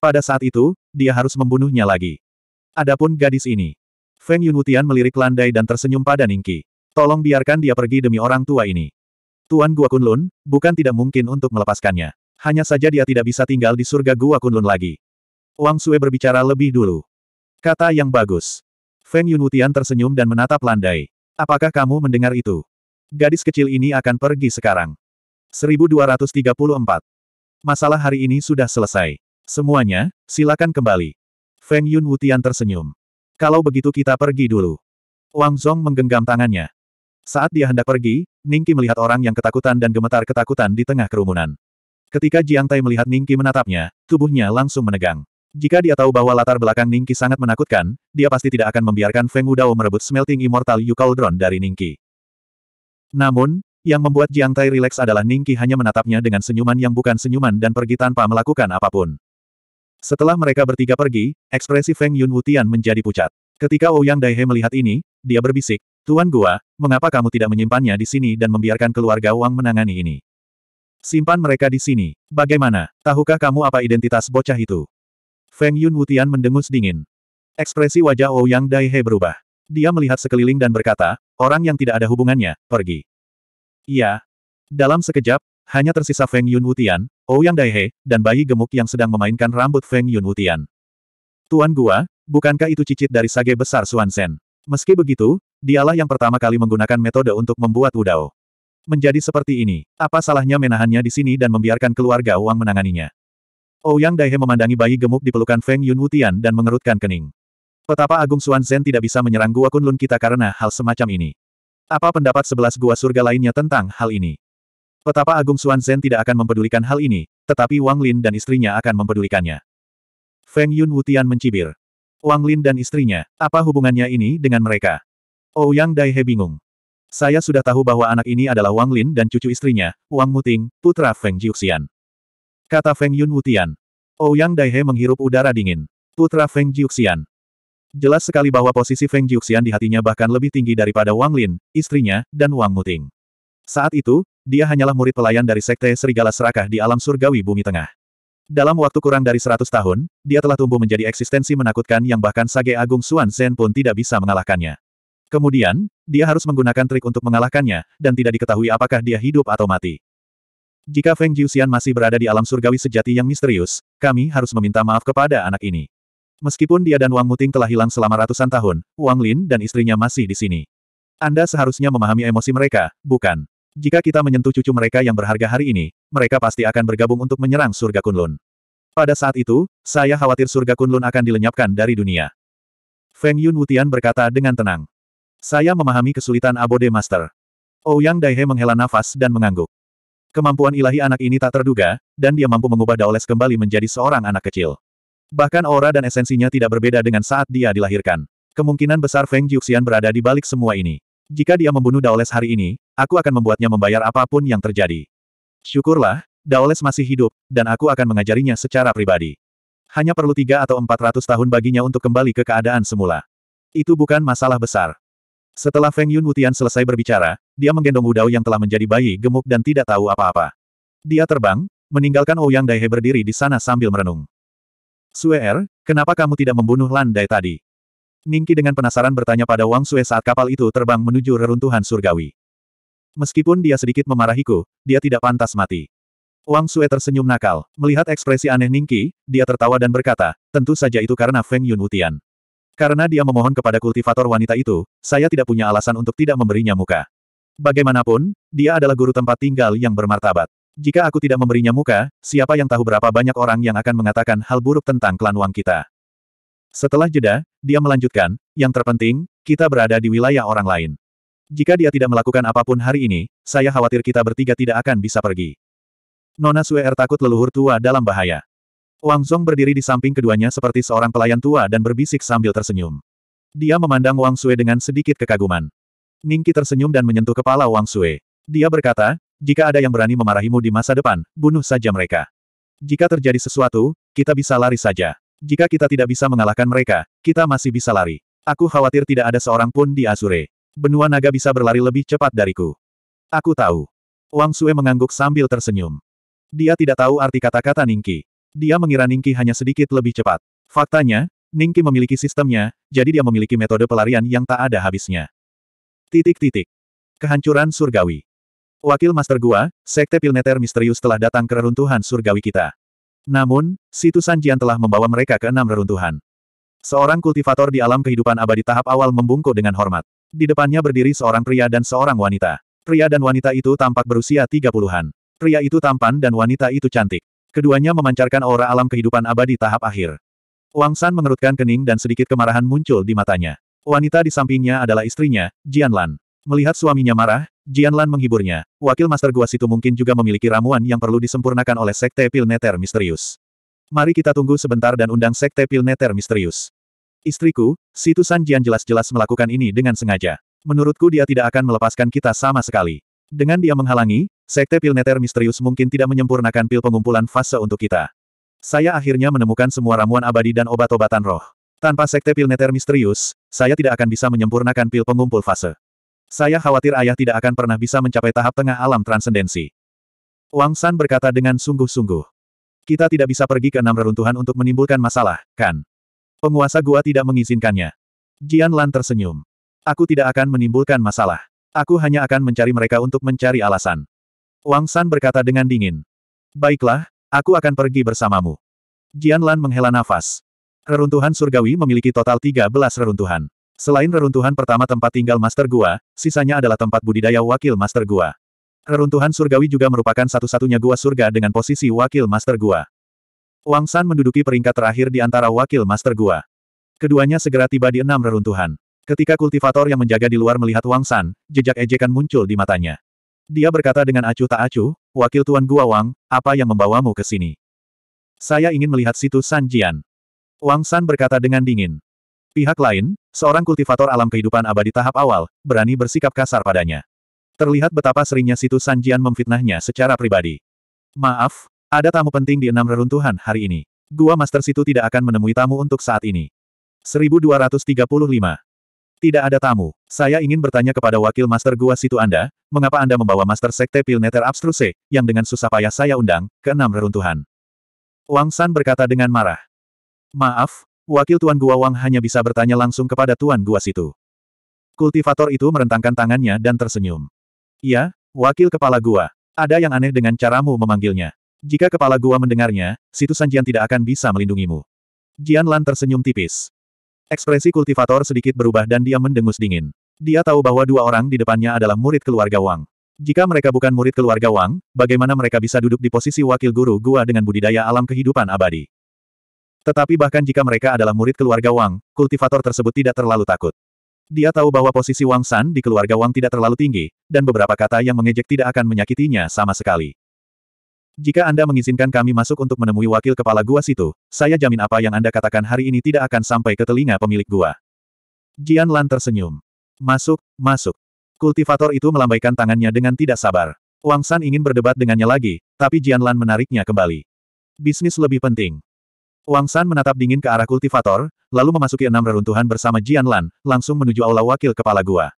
Pada saat itu, dia harus membunuhnya lagi. Adapun gadis ini. Feng Yun Yunwutian melirik landai dan tersenyum pada Ningki. Tolong biarkan dia pergi demi orang tua ini. Tuan Gua Kunlun, bukan tidak mungkin untuk melepaskannya. Hanya saja dia tidak bisa tinggal di surga Gua Kunlun lagi. Wang Sue berbicara lebih dulu. Kata yang bagus. Feng Yun Yunwutian tersenyum dan menatap landai. Apakah kamu mendengar itu? gadis kecil ini akan pergi sekarang. 1234. Masalah hari ini sudah selesai. Semuanya, silakan kembali. Feng Yun Wutian tersenyum. Kalau begitu kita pergi dulu. Wang Zhong menggenggam tangannya. Saat dia hendak pergi, Ningki melihat orang yang ketakutan dan gemetar ketakutan di tengah kerumunan. Ketika Jiang Tai melihat Ningki menatapnya, tubuhnya langsung menegang. Jika dia tahu bahwa latar belakang Ningki sangat menakutkan, dia pasti tidak akan membiarkan Feng Wudao merebut smelting Immortal Yu Cauldron dari Ningki. Namun, yang membuat Jiang Tai rileks adalah Ningki hanya menatapnya dengan senyuman yang bukan senyuman dan pergi tanpa melakukan apapun. Setelah mereka bertiga pergi, ekspresi Feng Yun Wutian menjadi pucat. Ketika Ouyang Daihe melihat ini, dia berbisik, Tuan Gua, mengapa kamu tidak menyimpannya di sini dan membiarkan keluarga Wang menangani ini? Simpan mereka di sini. Bagaimana? Tahukah kamu apa identitas bocah itu? Feng Yun Wutian mendengus dingin. Ekspresi wajah Ouyang Daihe berubah. Dia melihat sekeliling dan berkata, orang yang tidak ada hubungannya, pergi. Iya. Dalam sekejap, hanya tersisa Feng Yun Wutian, Ouyang Daihe, dan bayi gemuk yang sedang memainkan rambut Feng Yun Wutian. Tuan Gua, bukankah itu cicit dari sage besar Xuan Sen? Meski begitu, dialah yang pertama kali menggunakan metode untuk membuat Wudao. Menjadi seperti ini, apa salahnya menahannya di sini dan membiarkan keluarga Wang menanganinya? Ouyang Daihe memandangi bayi gemuk di pelukan Feng Yun Wutian dan mengerutkan kening. Petapa Agung Suan Zhen tidak bisa menyerang Gua Kunlun kita karena hal semacam ini. Apa pendapat sebelas gua surga lainnya tentang hal ini? Petapa Agung Suan Zhen tidak akan mempedulikan hal ini, tetapi Wang Lin dan istrinya akan mempedulikannya. Feng Yun Wutian mencibir. Wang Lin dan istrinya, apa hubungannya ini dengan mereka? Ouyang oh, Daihe bingung. Saya sudah tahu bahwa anak ini adalah Wang Lin dan cucu istrinya, Wang Muting, putra Feng Jiuxian. Kata Feng Yun Wutian. Ouyang oh, Daihe menghirup udara dingin. Putra Feng Jiuxian, Jelas sekali bahwa posisi Feng Jiuxian di hatinya bahkan lebih tinggi daripada Wang Lin, istrinya, dan Wang Muting. Saat itu, dia hanyalah murid pelayan dari Sekte Serigala Serakah di alam surgawi bumi tengah. Dalam waktu kurang dari 100 tahun, dia telah tumbuh menjadi eksistensi menakutkan yang bahkan Sage Agung Suan Zhen pun tidak bisa mengalahkannya. Kemudian, dia harus menggunakan trik untuk mengalahkannya, dan tidak diketahui apakah dia hidup atau mati. Jika Feng Jiuxian masih berada di alam surgawi sejati yang misterius, kami harus meminta maaf kepada anak ini. Meskipun dia dan Wang Muting telah hilang selama ratusan tahun, Wang Lin dan istrinya masih di sini. Anda seharusnya memahami emosi mereka, bukan? Jika kita menyentuh cucu mereka yang berharga hari ini, mereka pasti akan bergabung untuk menyerang surga Kunlun. Pada saat itu, saya khawatir surga Kunlun akan dilenyapkan dari dunia. Feng Yun Wutian berkata dengan tenang. Saya memahami kesulitan abode master. Ouyang oh, Daihe menghela nafas dan mengangguk. Kemampuan ilahi anak ini tak terduga, dan dia mampu mengubah Daoles kembali menjadi seorang anak kecil. Bahkan aura dan esensinya tidak berbeda dengan saat dia dilahirkan. Kemungkinan besar Feng Jiuxian berada di balik semua ini. Jika dia membunuh Daoles hari ini, aku akan membuatnya membayar apapun yang terjadi. Syukurlah, Daoles masih hidup, dan aku akan mengajarinya secara pribadi. Hanya perlu tiga atau empat ratus tahun baginya untuk kembali ke keadaan semula. Itu bukan masalah besar. Setelah Feng Yun Wutian selesai berbicara, dia menggendong Wudao yang telah menjadi bayi gemuk dan tidak tahu apa-apa. Dia terbang, meninggalkan Ouyang Daihe berdiri di sana sambil merenung. Suer, er, kenapa kamu tidak membunuh landai tadi? Ningki dengan penasaran bertanya pada Wang Sue saat kapal itu terbang menuju reruntuhan surgawi. Meskipun dia sedikit memarahiku, dia tidak pantas mati. Wang Sue tersenyum nakal. Melihat ekspresi aneh Ningki, dia tertawa dan berkata, tentu saja itu karena Feng Yun Wutian. Karena dia memohon kepada kultivator wanita itu, saya tidak punya alasan untuk tidak memberinya muka. Bagaimanapun, dia adalah guru tempat tinggal yang bermartabat. Jika aku tidak memberinya muka, siapa yang tahu berapa banyak orang yang akan mengatakan hal buruk tentang klan Wang kita. Setelah jeda, dia melanjutkan, yang terpenting, kita berada di wilayah orang lain. Jika dia tidak melakukan apapun hari ini, saya khawatir kita bertiga tidak akan bisa pergi. Nona Suer takut leluhur tua dalam bahaya. Wang Zong berdiri di samping keduanya seperti seorang pelayan tua dan berbisik sambil tersenyum. Dia memandang Wang Sue dengan sedikit kekaguman. Ningki tersenyum dan menyentuh kepala Wang Sue. Dia berkata, jika ada yang berani memarahimu di masa depan, bunuh saja mereka. Jika terjadi sesuatu, kita bisa lari saja. Jika kita tidak bisa mengalahkan mereka, kita masih bisa lari. Aku khawatir tidak ada seorang pun di Azure. Benua naga bisa berlari lebih cepat dariku. Aku tahu. Wang Sue mengangguk sambil tersenyum. Dia tidak tahu arti kata-kata Ningki. Dia mengira Ningki hanya sedikit lebih cepat. Faktanya, Ningki memiliki sistemnya, jadi dia memiliki metode pelarian yang tak ada habisnya. Titik-titik. Kehancuran surgawi. Wakil Master Gua, Sekte Pilneter Misterius telah datang ke reruntuhan surgawi kita. Namun, Situ Jian telah membawa mereka ke enam reruntuhan. Seorang kultivator di alam kehidupan abadi tahap awal membungkuk dengan hormat. Di depannya berdiri seorang pria dan seorang wanita. Pria dan wanita itu tampak berusia tiga puluhan. Pria itu tampan dan wanita itu cantik. Keduanya memancarkan aura alam kehidupan abadi tahap akhir. Wang San mengerutkan kening dan sedikit kemarahan muncul di matanya. Wanita di sampingnya adalah istrinya, Jian Lan. Melihat suaminya marah, Jianlan menghiburnya. Wakil Master Gua Situ mungkin juga memiliki ramuan yang perlu disempurnakan oleh Sekte Pilneter Misterius. Mari kita tunggu sebentar dan undang Sekte Pilneter Misterius. Istriku, Situ San Jian jelas-jelas melakukan ini dengan sengaja. Menurutku dia tidak akan melepaskan kita sama sekali. Dengan dia menghalangi, Sekte Pilneter Misterius mungkin tidak menyempurnakan pil pengumpulan fase untuk kita. Saya akhirnya menemukan semua ramuan abadi dan obat-obatan roh. Tanpa Sekte Pilneter Misterius, saya tidak akan bisa menyempurnakan pil pengumpul fase. Saya khawatir ayah tidak akan pernah bisa mencapai tahap tengah alam transendensi. Wang San berkata dengan sungguh-sungguh. Kita tidak bisa pergi ke enam reruntuhan untuk menimbulkan masalah, kan? Penguasa gua tidak mengizinkannya. Jian Lan tersenyum. Aku tidak akan menimbulkan masalah. Aku hanya akan mencari mereka untuk mencari alasan. Wang San berkata dengan dingin. Baiklah, aku akan pergi bersamamu. Jian Lan menghela nafas. Reruntuhan surgawi memiliki total 13 reruntuhan. Selain reruntuhan pertama tempat tinggal Master Gua, sisanya adalah tempat budidaya wakil Master Gua. Reruntuhan surgawi juga merupakan satu-satunya gua surga dengan posisi wakil Master Gua. Wang San menduduki peringkat terakhir di antara wakil Master Gua. Keduanya segera tiba di enam reruntuhan. Ketika kultivator yang menjaga di luar melihat Wang San, jejak ejekan muncul di matanya. Dia berkata dengan acuh tak acuh, Wakil Tuan Gua Wang, apa yang membawamu ke sini? Saya ingin melihat situ Sanjian." Wang San berkata dengan dingin. Pihak lain, seorang kultivator alam kehidupan abadi tahap awal, berani bersikap kasar padanya. Terlihat betapa seringnya situ Sanjian memfitnahnya secara pribadi. Maaf, ada tamu penting di enam reruntuhan hari ini. Gua Master Situ tidak akan menemui tamu untuk saat ini. 1235. Tidak ada tamu. Saya ingin bertanya kepada wakil Master Gua Situ Anda, mengapa Anda membawa Master Sekte Pilneter Abstruse, yang dengan susah payah saya undang, ke enam reruntuhan. Wang San berkata dengan marah. Maaf, Wakil Tuan Gua Wang hanya bisa bertanya langsung kepada Tuan Gua situ. Kultivator itu merentangkan tangannya dan tersenyum. Ya, Wakil Kepala Gua. Ada yang aneh dengan caramu memanggilnya. Jika Kepala Gua mendengarnya, situ Sanjian tidak akan bisa melindungimu. Jian Lan tersenyum tipis. Ekspresi kultivator sedikit berubah dan dia mendengus dingin. Dia tahu bahwa dua orang di depannya adalah murid keluarga Wang. Jika mereka bukan murid keluarga Wang, bagaimana mereka bisa duduk di posisi wakil guru gua dengan budidaya alam kehidupan abadi? Tetapi bahkan jika mereka adalah murid keluarga Wang, kultivator tersebut tidak terlalu takut. Dia tahu bahwa posisi Wang San di keluarga Wang tidak terlalu tinggi, dan beberapa kata yang mengejek tidak akan menyakitinya sama sekali. Jika Anda mengizinkan kami masuk untuk menemui wakil kepala gua situ, saya jamin apa yang Anda katakan hari ini tidak akan sampai ke telinga pemilik gua. Jian Lan tersenyum. Masuk, masuk. Kultivator itu melambaikan tangannya dengan tidak sabar. Wang San ingin berdebat dengannya lagi, tapi Jian Lan menariknya kembali. Bisnis lebih penting. Wang San menatap dingin ke arah kultivator, lalu memasuki enam reruntuhan bersama Jian Lan, langsung menuju aula wakil kepala gua.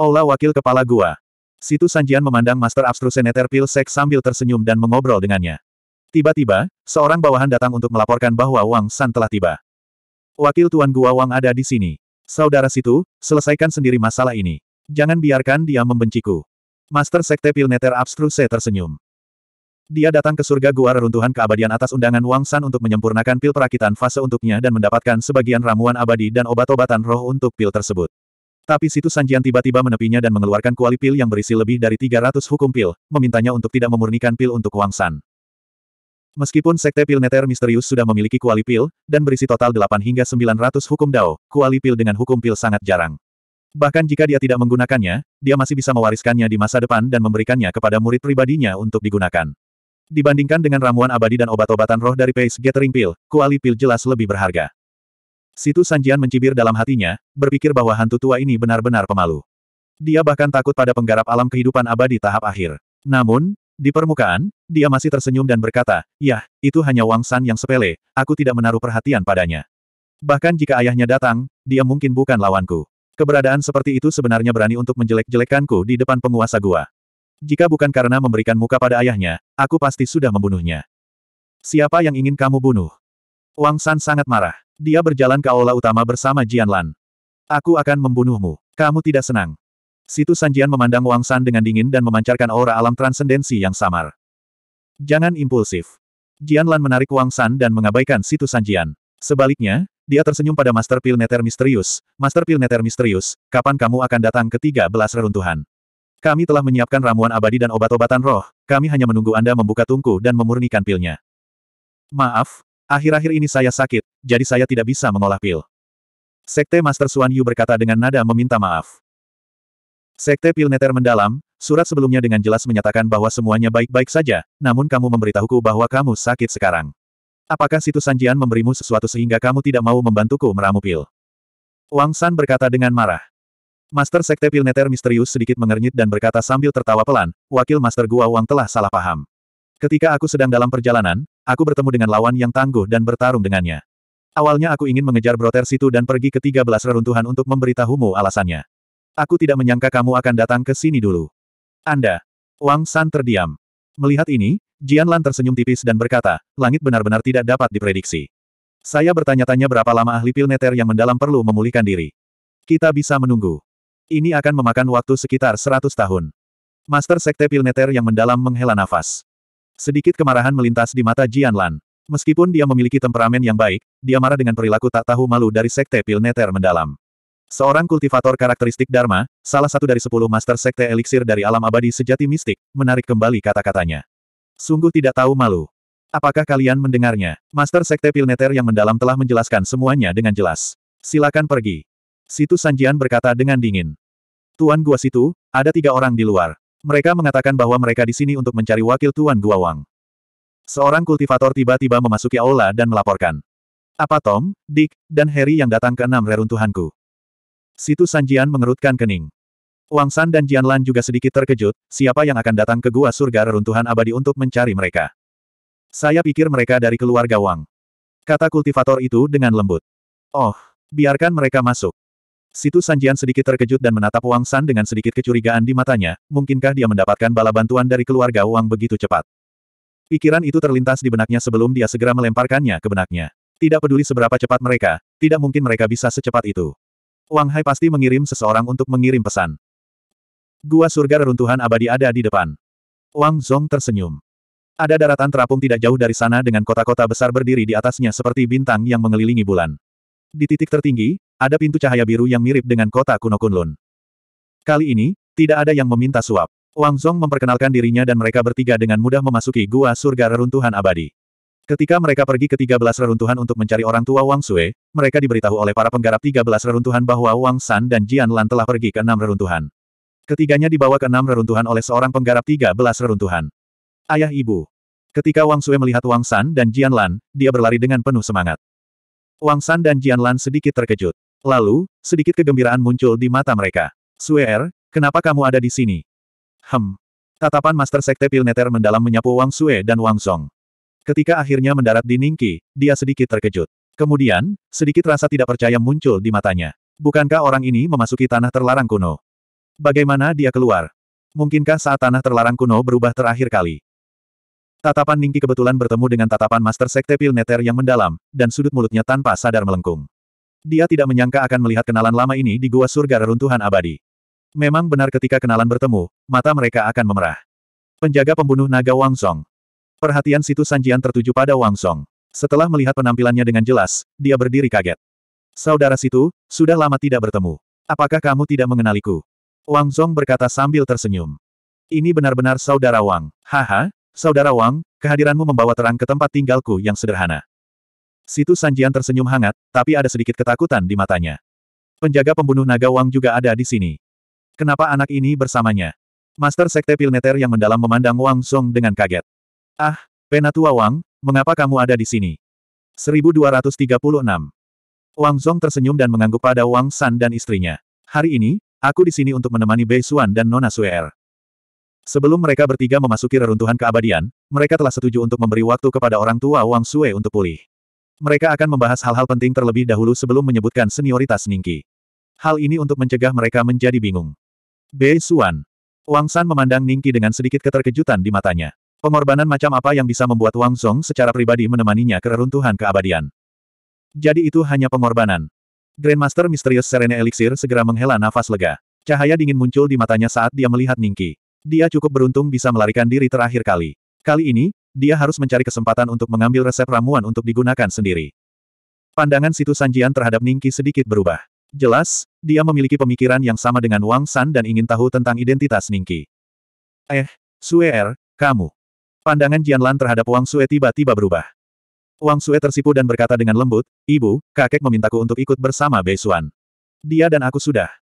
Aula wakil kepala gua. Situ Sanjian memandang Master Abstruseneter Pilsek sambil tersenyum dan mengobrol dengannya. Tiba-tiba, seorang bawahan datang untuk melaporkan bahwa Wang San telah tiba. Wakil Tuan Gua Wang ada di sini. Saudara situ, selesaikan sendiri masalah ini. Jangan biarkan dia membenciku. Master Sekte Pilneter Abstruse tersenyum. Dia datang ke surga gua reruntuhan keabadian atas undangan Wang San untuk menyempurnakan pil perakitan fase untuknya dan mendapatkan sebagian ramuan abadi dan obat-obatan roh untuk pil tersebut. Tapi situs Sanjian tiba-tiba menepinya dan mengeluarkan kuali pil yang berisi lebih dari 300 hukum pil, memintanya untuk tidak memurnikan pil untuk Wang San. Meskipun sekte pil neter misterius sudah memiliki kuali pil, dan berisi total 8 hingga 900 hukum dao, kuali pil dengan hukum pil sangat jarang. Bahkan jika dia tidak menggunakannya, dia masih bisa mewariskannya di masa depan dan memberikannya kepada murid pribadinya untuk digunakan. Dibandingkan dengan ramuan abadi dan obat-obatan roh dari Pace Gathering Pill, kuali pil jelas lebih berharga. Situ Sanjian mencibir dalam hatinya, berpikir bahwa hantu tua ini benar-benar pemalu. Dia bahkan takut pada penggarap alam kehidupan abadi tahap akhir. Namun, di permukaan, dia masih tersenyum dan berkata, Yah, itu hanya Wang San yang sepele, aku tidak menaruh perhatian padanya. Bahkan jika ayahnya datang, dia mungkin bukan lawanku. Keberadaan seperti itu sebenarnya berani untuk menjelek-jelekanku di depan penguasa gua. Jika bukan karena memberikan muka pada ayahnya, aku pasti sudah membunuhnya. Siapa yang ingin kamu bunuh? Wang San sangat marah. Dia berjalan ke aula utama bersama Jian Lan. Aku akan membunuhmu. Kamu tidak senang. Situ Sanjian memandang Wang San dengan dingin dan memancarkan aura alam transendensi yang samar. Jangan impulsif. Jian Lan menarik Wang San dan mengabaikan Situ Sanjian. Sebaliknya, dia tersenyum pada Master Pilneter Misterius. Master Pilneter Misterius, kapan kamu akan datang ke belas reruntuhan? Kami telah menyiapkan ramuan abadi dan obat-obatan roh, kami hanya menunggu Anda membuka tungku dan memurnikan pilnya. Maaf, akhir-akhir ini saya sakit, jadi saya tidak bisa mengolah pil. Sekte Master Suan Yu berkata dengan nada meminta maaf. Sekte Pil Neter mendalam, surat sebelumnya dengan jelas menyatakan bahwa semuanya baik-baik saja, namun kamu memberitahuku bahwa kamu sakit sekarang. Apakah situ Sanjian memberimu sesuatu sehingga kamu tidak mau membantuku meramu pil? Wang San berkata dengan marah. Master Sekte Pilneter misterius sedikit mengernyit dan berkata sambil tertawa pelan, wakil Master Gua Wang telah salah paham. Ketika aku sedang dalam perjalanan, aku bertemu dengan lawan yang tangguh dan bertarung dengannya. Awalnya aku ingin mengejar Broter situ dan pergi ke 13 reruntuhan untuk memberitahumu alasannya. Aku tidak menyangka kamu akan datang ke sini dulu. Anda. Wang San terdiam. Melihat ini, Jian Lan tersenyum tipis dan berkata, langit benar-benar tidak dapat diprediksi. Saya bertanya-tanya berapa lama ahli Pilneter yang mendalam perlu memulihkan diri. Kita bisa menunggu. Ini akan memakan waktu sekitar 100 tahun. Master Sekte Pilneter yang mendalam menghela nafas. Sedikit kemarahan melintas di mata Jian Lan. Meskipun dia memiliki temperamen yang baik, dia marah dengan perilaku tak tahu malu dari Sekte Pilneter mendalam. Seorang kultivator karakteristik Dharma, salah satu dari sepuluh Master Sekte Eliksir dari alam abadi sejati mistik, menarik kembali kata-katanya. Sungguh tidak tahu malu. Apakah kalian mendengarnya? Master Sekte Pilneter yang mendalam telah menjelaskan semuanya dengan jelas. Silakan pergi. Situ Sanjian berkata dengan dingin. Tuan Gua Situ, ada tiga orang di luar. Mereka mengatakan bahwa mereka di sini untuk mencari wakil Tuan Gua Wang. Seorang kultivator tiba-tiba memasuki aula dan melaporkan. Apa Tom, Dick, dan Harry yang datang ke enam reruntuhanku? Situ Sanjian mengerutkan kening. Wang San dan Jian Lan juga sedikit terkejut, siapa yang akan datang ke gua surga reruntuhan abadi untuk mencari mereka. Saya pikir mereka dari keluarga Wang. Kata kultivator itu dengan lembut. Oh, biarkan mereka masuk. Situ Sanjian sedikit terkejut dan menatap Wang San dengan sedikit kecurigaan di matanya, mungkinkah dia mendapatkan bala bantuan dari keluarga Wang begitu cepat. Pikiran itu terlintas di benaknya sebelum dia segera melemparkannya ke benaknya. Tidak peduli seberapa cepat mereka, tidak mungkin mereka bisa secepat itu. Wang Hai pasti mengirim seseorang untuk mengirim pesan. Gua surga reruntuhan abadi ada di depan. Wang Zong tersenyum. Ada daratan terapung tidak jauh dari sana dengan kota-kota besar berdiri di atasnya seperti bintang yang mengelilingi bulan. Di titik tertinggi, ada pintu cahaya biru yang mirip dengan kota kuno Kunlun. Kali ini, tidak ada yang meminta suap. Wang Zhong memperkenalkan dirinya dan mereka bertiga dengan mudah memasuki gua surga reruntuhan abadi. Ketika mereka pergi ke 13 reruntuhan untuk mencari orang tua Wang Sue, mereka diberitahu oleh para penggarap 13 reruntuhan bahwa Wang San dan Jian Lan telah pergi ke enam reruntuhan. Ketiganya dibawa ke enam reruntuhan oleh seorang penggarap 13 reruntuhan. Ayah ibu. Ketika Wang Sue melihat Wang San dan Jian Lan, dia berlari dengan penuh semangat. Wang San dan Jian Lan sedikit terkejut. Lalu, sedikit kegembiraan muncul di mata mereka. Suer, er, kenapa kamu ada di sini? Hem. Tatapan Master Sekte Pilneter mendalam menyapu Wang Sue dan Wang Song. Ketika akhirnya mendarat di Ningqi, dia sedikit terkejut. Kemudian, sedikit rasa tidak percaya muncul di matanya. Bukankah orang ini memasuki tanah terlarang kuno? Bagaimana dia keluar? Mungkinkah saat tanah terlarang kuno berubah terakhir kali? Tatapan Ningki kebetulan bertemu dengan tatapan Master Sekte Pilneter yang mendalam, dan sudut mulutnya tanpa sadar melengkung. Dia tidak menyangka akan melihat kenalan lama ini di gua surga reruntuhan abadi. Memang benar ketika kenalan bertemu, mata mereka akan memerah. Penjaga pembunuh naga Wang Song. Perhatian Situ Sanjian tertuju pada Wang Song. Setelah melihat penampilannya dengan jelas, dia berdiri kaget. Saudara situ, sudah lama tidak bertemu. Apakah kamu tidak mengenaliku? Wang Song berkata sambil tersenyum. Ini benar-benar saudara Wang. Haha, Saudara Wang, kehadiranmu membawa terang ke tempat tinggalku yang sederhana. Situ Sanjian tersenyum hangat, tapi ada sedikit ketakutan di matanya. Penjaga pembunuh naga Wang juga ada di sini. Kenapa anak ini bersamanya? Master Sekte Pilneter yang mendalam memandang Wang Song dengan kaget. Ah, Penatua Wang, mengapa kamu ada di sini? 1236 Wang Song tersenyum dan mengangguk pada Wang San dan istrinya. Hari ini, aku di sini untuk menemani Bei Xuan dan Nona Suer. Er. Sebelum mereka bertiga memasuki reruntuhan keabadian, mereka telah setuju untuk memberi waktu kepada orang tua Wang Sue untuk pulih. Mereka akan membahas hal-hal penting terlebih dahulu sebelum menyebutkan senioritas Ningki. Hal ini untuk mencegah mereka menjadi bingung. Bei Suan. Wang San memandang Ningki dengan sedikit keterkejutan di matanya. Pengorbanan macam apa yang bisa membuat Wang Song secara pribadi menemaninya ke reruntuhan keabadian? Jadi itu hanya pengorbanan. Grandmaster Misterius Serene Elixir segera menghela nafas lega. Cahaya dingin muncul di matanya saat dia melihat Ningki. Dia cukup beruntung bisa melarikan diri terakhir kali. Kali ini, dia harus mencari kesempatan untuk mengambil resep ramuan untuk digunakan sendiri. Pandangan situ Sanjian terhadap Ningki sedikit berubah. Jelas, dia memiliki pemikiran yang sama dengan Wang San dan ingin tahu tentang identitas Ningki. Eh, Suer, er, kamu. Pandangan Jianlan terhadap Wang Sue tiba-tiba berubah. Wang Sue tersipu dan berkata dengan lembut, Ibu, kakek memintaku untuk ikut bersama Bei Xuan. Dia dan aku sudah.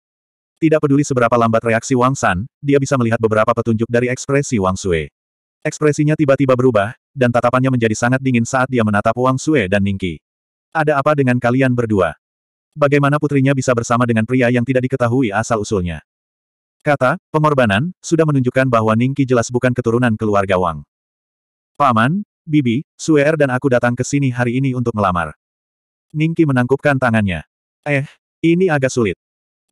Tidak peduli seberapa lambat reaksi Wang San, dia bisa melihat beberapa petunjuk dari ekspresi Wang Sue. Ekspresinya tiba-tiba berubah, dan tatapannya menjadi sangat dingin saat dia menatap Wang Sue dan Ningki. Ada apa dengan kalian berdua? Bagaimana putrinya bisa bersama dengan pria yang tidak diketahui asal-usulnya? Kata, pengorbanan, sudah menunjukkan bahwa Ningki jelas bukan keturunan keluarga Wang. Paman, Bibi, Suer dan aku datang ke sini hari ini untuk melamar. Ningki menangkupkan tangannya. Eh, ini agak sulit.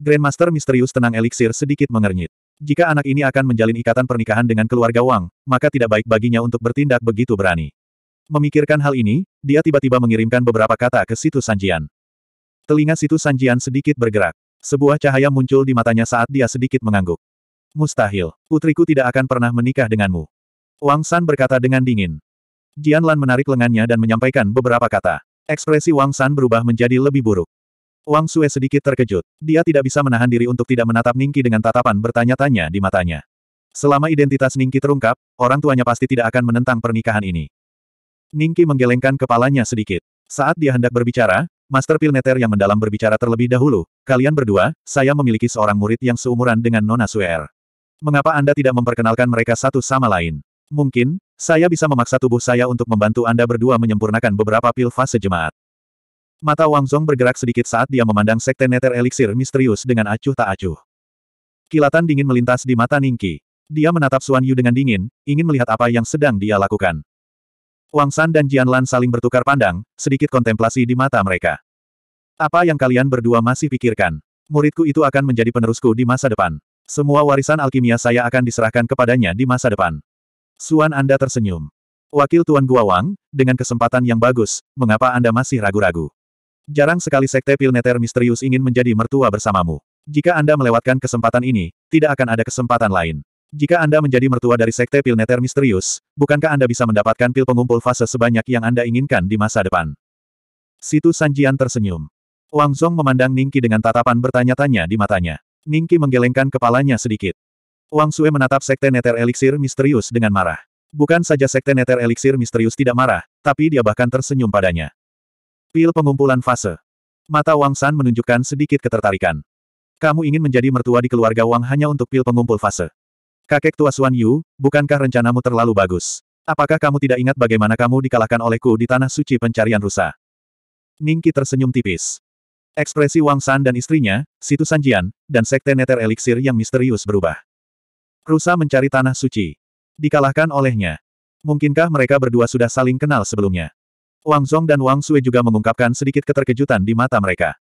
Grandmaster misterius tenang eliksir sedikit mengernyit. Jika anak ini akan menjalin ikatan pernikahan dengan keluarga Wang, maka tidak baik baginya untuk bertindak begitu berani. Memikirkan hal ini, dia tiba-tiba mengirimkan beberapa kata ke situ Sanjian. Telinga situ Sanjian sedikit bergerak. Sebuah cahaya muncul di matanya saat dia sedikit mengangguk. Mustahil, putriku tidak akan pernah menikah denganmu. Wang San berkata dengan dingin. Jian Lan menarik lengannya dan menyampaikan beberapa kata. Ekspresi Wang San berubah menjadi lebih buruk. Wang Sue sedikit terkejut. Dia tidak bisa menahan diri untuk tidak menatap Ningki dengan tatapan bertanya-tanya di matanya. Selama identitas Ningki terungkap, orang tuanya pasti tidak akan menentang pernikahan ini. Ningki menggelengkan kepalanya sedikit. Saat dia hendak berbicara, Master Pilneter yang mendalam berbicara terlebih dahulu, kalian berdua, saya memiliki seorang murid yang seumuran dengan Nona Suer. Er. Mengapa Anda tidak memperkenalkan mereka satu sama lain? Mungkin, saya bisa memaksa tubuh saya untuk membantu Anda berdua menyempurnakan beberapa pil fase jemaat. Mata Wang Zong bergerak sedikit saat dia memandang sekte neter eliksir misterius dengan acuh tak acuh. Kilatan dingin melintas di mata Ningki. Dia menatap Suan Yu dengan dingin, ingin melihat apa yang sedang dia lakukan. Wang San dan Jian Lan saling bertukar pandang, sedikit kontemplasi di mata mereka. Apa yang kalian berdua masih pikirkan? Muridku itu akan menjadi penerusku di masa depan. Semua warisan alkimia saya akan diserahkan kepadanya di masa depan. Suan Anda tersenyum. Wakil Tuan Gua Wang, dengan kesempatan yang bagus, mengapa Anda masih ragu-ragu? Jarang sekali sekte Pilneter misterius ingin menjadi mertua bersamamu. Jika Anda melewatkan kesempatan ini, tidak akan ada kesempatan lain. Jika Anda menjadi mertua dari sekte Pilneter misterius, bukankah Anda bisa mendapatkan pil pengumpul fase sebanyak yang Anda inginkan di masa depan? Situ Sanjian tersenyum. Wang Zhong memandang Ningki dengan tatapan bertanya-tanya di matanya. Ningki menggelengkan kepalanya sedikit. Wang Sue menatap sekte Neter Elixir misterius dengan marah. Bukan saja sekte Neter Elixir misterius tidak marah, tapi dia bahkan tersenyum padanya. Pil pengumpulan fase. Mata Wang San menunjukkan sedikit ketertarikan. Kamu ingin menjadi mertua di keluarga Wang hanya untuk pil pengumpul fase. Kakek tua Suan Yu, bukankah rencanamu terlalu bagus? Apakah kamu tidak ingat bagaimana kamu dikalahkan olehku di tanah suci pencarian rusa? Ningki tersenyum tipis. Ekspresi Wang San dan istrinya, Situ Sanjian, dan Sekte Neter Elixir yang misterius berubah. Rusa mencari tanah suci. Dikalahkan olehnya. Mungkinkah mereka berdua sudah saling kenal sebelumnya? Wang Zhong dan Wang Sui juga mengungkapkan sedikit keterkejutan di mata mereka.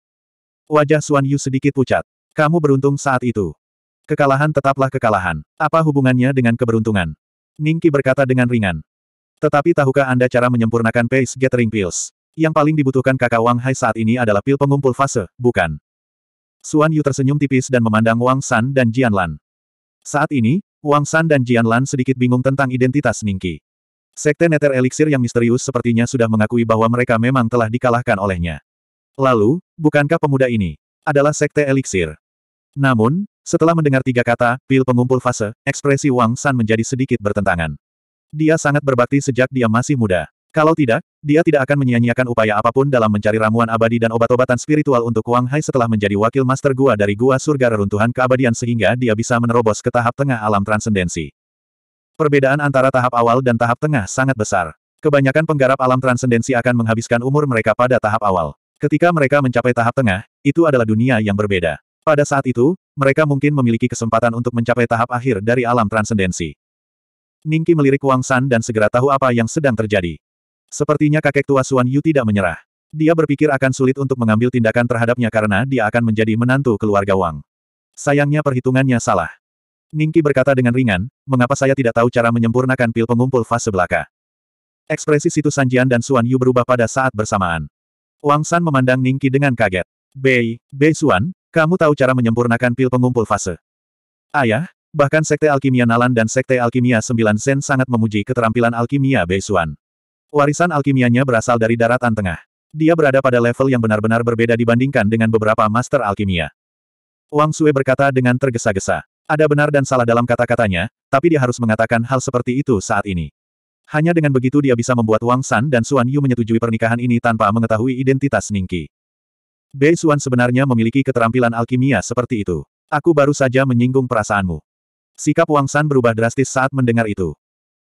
Wajah Xuan Yu sedikit pucat. Kamu beruntung saat itu. Kekalahan tetaplah kekalahan. Apa hubungannya dengan keberuntungan? Ningki berkata dengan ringan. Tetapi tahukah Anda cara menyempurnakan Pace Gathering Pills? Yang paling dibutuhkan kakak Wang Hai saat ini adalah pil pengumpul fase, bukan? Xuan Yu tersenyum tipis dan memandang Wang San dan Jian Lan. Saat ini, Wang San dan Jian Lan sedikit bingung tentang identitas Ningki. Sekte Nether Elixir yang misterius sepertinya sudah mengakui bahwa mereka memang telah dikalahkan olehnya. Lalu, bukankah pemuda ini adalah Sekte Elixir? Namun, setelah mendengar tiga kata, pil pengumpul fase, ekspresi Wang San menjadi sedikit bertentangan. Dia sangat berbakti sejak dia masih muda. Kalau tidak, dia tidak akan menyia-nyiakan upaya apapun dalam mencari ramuan abadi dan obat-obatan spiritual untuk Wang Hai setelah menjadi wakil master gua dari gua surga reruntuhan keabadian sehingga dia bisa menerobos ke tahap tengah alam transendensi. Perbedaan antara tahap awal dan tahap tengah sangat besar. Kebanyakan penggarap alam transendensi akan menghabiskan umur mereka pada tahap awal. Ketika mereka mencapai tahap tengah, itu adalah dunia yang berbeda. Pada saat itu, mereka mungkin memiliki kesempatan untuk mencapai tahap akhir dari alam transendensi. Ningki melirik Wang San dan segera tahu apa yang sedang terjadi. Sepertinya kakek tua Suan Yu tidak menyerah. Dia berpikir akan sulit untuk mengambil tindakan terhadapnya karena dia akan menjadi menantu keluarga Wang. Sayangnya perhitungannya salah. Ningki berkata dengan ringan, mengapa saya tidak tahu cara menyempurnakan pil pengumpul fase belaka. Ekspresi situ Sanjian dan Suan Yu berubah pada saat bersamaan. Wang San memandang Ningki dengan kaget. Bei, Bei Suan, kamu tahu cara menyempurnakan pil pengumpul fase. Ayah, bahkan Sekte Alkimia Nalan dan Sekte Alkimia Sembilan Sen sangat memuji keterampilan alkimia Bei Suan. Warisan alkimianya berasal dari daratan tengah. Dia berada pada level yang benar-benar berbeda dibandingkan dengan beberapa master alkimia. Wang Sue berkata dengan tergesa-gesa. Ada benar dan salah dalam kata-katanya, tapi dia harus mengatakan hal seperti itu saat ini. Hanya dengan begitu dia bisa membuat Wang San dan Xuan Yu menyetujui pernikahan ini tanpa mengetahui identitas Ningki. Bei Suan sebenarnya memiliki keterampilan alkimia seperti itu. Aku baru saja menyinggung perasaanmu. Sikap Wang San berubah drastis saat mendengar itu.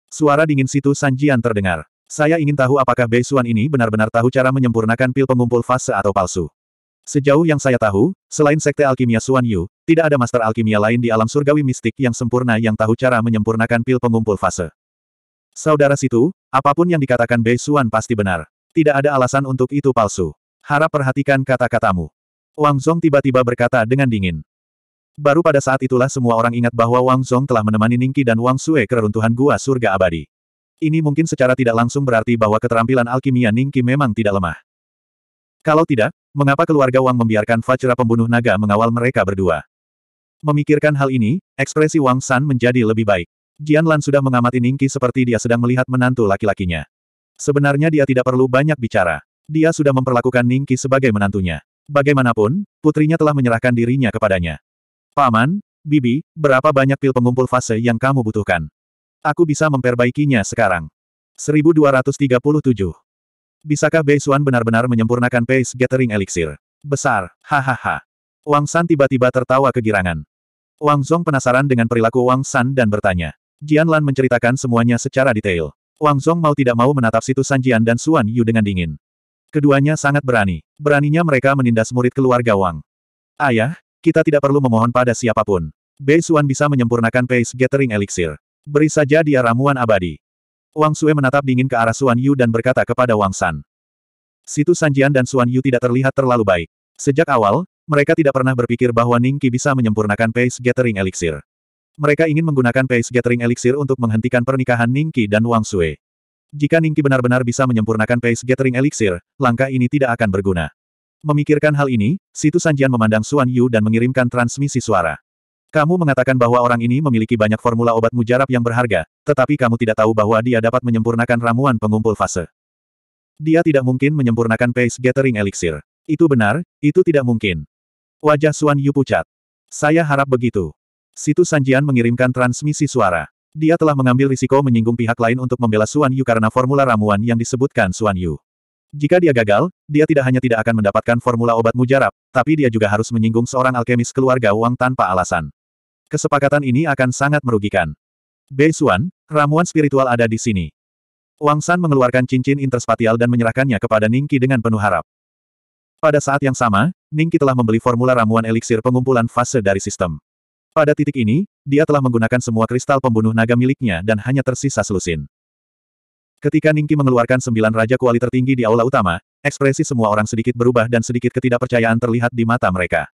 Suara dingin situ Sanjian terdengar. Saya ingin tahu apakah Bei Suan ini benar-benar tahu cara menyempurnakan pil pengumpul fase atau palsu. Sejauh yang saya tahu, selain Sekte Alkimia Suan Yu, tidak ada Master Alkimia lain di alam surgawi mistik yang sempurna yang tahu cara menyempurnakan pil pengumpul fase. Saudara situ, apapun yang dikatakan Bei Suan pasti benar. Tidak ada alasan untuk itu palsu. Harap perhatikan kata-katamu. Wang Zong tiba-tiba berkata dengan dingin. Baru pada saat itulah semua orang ingat bahwa Wang Zong telah menemani Ningqi dan Wang Sue reruntuhan gua surga abadi. Ini mungkin secara tidak langsung berarti bahwa keterampilan alkimia Ningqi memang tidak lemah. Kalau tidak, Mengapa keluarga Wang membiarkan Fajra pembunuh naga mengawal mereka berdua? Memikirkan hal ini, ekspresi Wang San menjadi lebih baik. Jian Lan sudah mengamati Ningki seperti dia sedang melihat menantu laki-lakinya. Sebenarnya dia tidak perlu banyak bicara. Dia sudah memperlakukan Ningki sebagai menantunya. Bagaimanapun, putrinya telah menyerahkan dirinya kepadanya. Paman, Bibi, berapa banyak pil pengumpul fase yang kamu butuhkan? Aku bisa memperbaikinya sekarang. 1237 Bisakah Bei Xuan benar-benar menyempurnakan Pace Gathering Elixir? Besar, hahaha. Wang San tiba-tiba tertawa kegirangan. Wang Zhong penasaran dengan perilaku Wang San dan bertanya. Jian Lan menceritakan semuanya secara detail. Wang Zhong mau tidak mau menatap situs Jian dan Xuan Yu dengan dingin. Keduanya sangat berani. Beraninya mereka menindas murid keluarga Wang. Ayah, kita tidak perlu memohon pada siapapun. Bei Xuan bisa menyempurnakan Pace Gathering Elixir. Beri saja dia ramuan abadi. Wang Sue menatap dingin ke arah Xuan Yu dan berkata kepada Wang San. Situ Sanjian dan Xuan Yu tidak terlihat terlalu baik. Sejak awal, mereka tidak pernah berpikir bahwa Ning Qi bisa menyempurnakan Pace Gathering Elixir. Mereka ingin menggunakan Pace Gathering Elixir untuk menghentikan pernikahan Ning Qi dan Wang Sue. Jika Ning Qi benar-benar bisa menyempurnakan Pace Gathering Elixir, langkah ini tidak akan berguna. Memikirkan hal ini, Situ Sanjian memandang Xuan Yu dan mengirimkan transmisi suara. Kamu mengatakan bahwa orang ini memiliki banyak formula obat mujarab yang berharga, tetapi kamu tidak tahu bahwa dia dapat menyempurnakan ramuan pengumpul fase. Dia tidak mungkin menyempurnakan Pace Gathering Elixir. Itu benar, itu tidak mungkin. Wajah Suan Yu pucat. Saya harap begitu. Situ Sanjian mengirimkan transmisi suara. Dia telah mengambil risiko menyinggung pihak lain untuk membela Suan Yu karena formula ramuan yang disebutkan Suan Yu. Jika dia gagal, dia tidak hanya tidak akan mendapatkan formula obat mujarab, tapi dia juga harus menyinggung seorang alkemis keluarga Wang tanpa alasan. Kesepakatan ini akan sangat merugikan. Bei Xuan, ramuan spiritual ada di sini. Wang San mengeluarkan cincin interspatial dan menyerahkannya kepada Ningki dengan penuh harap. Pada saat yang sama, Ningki telah membeli formula ramuan eliksir pengumpulan fase dari sistem. Pada titik ini, dia telah menggunakan semua kristal pembunuh naga miliknya dan hanya tersisa selusin. Ketika Ningki mengeluarkan sembilan raja kuali tertinggi di aula utama, ekspresi semua orang sedikit berubah dan sedikit ketidakpercayaan terlihat di mata mereka.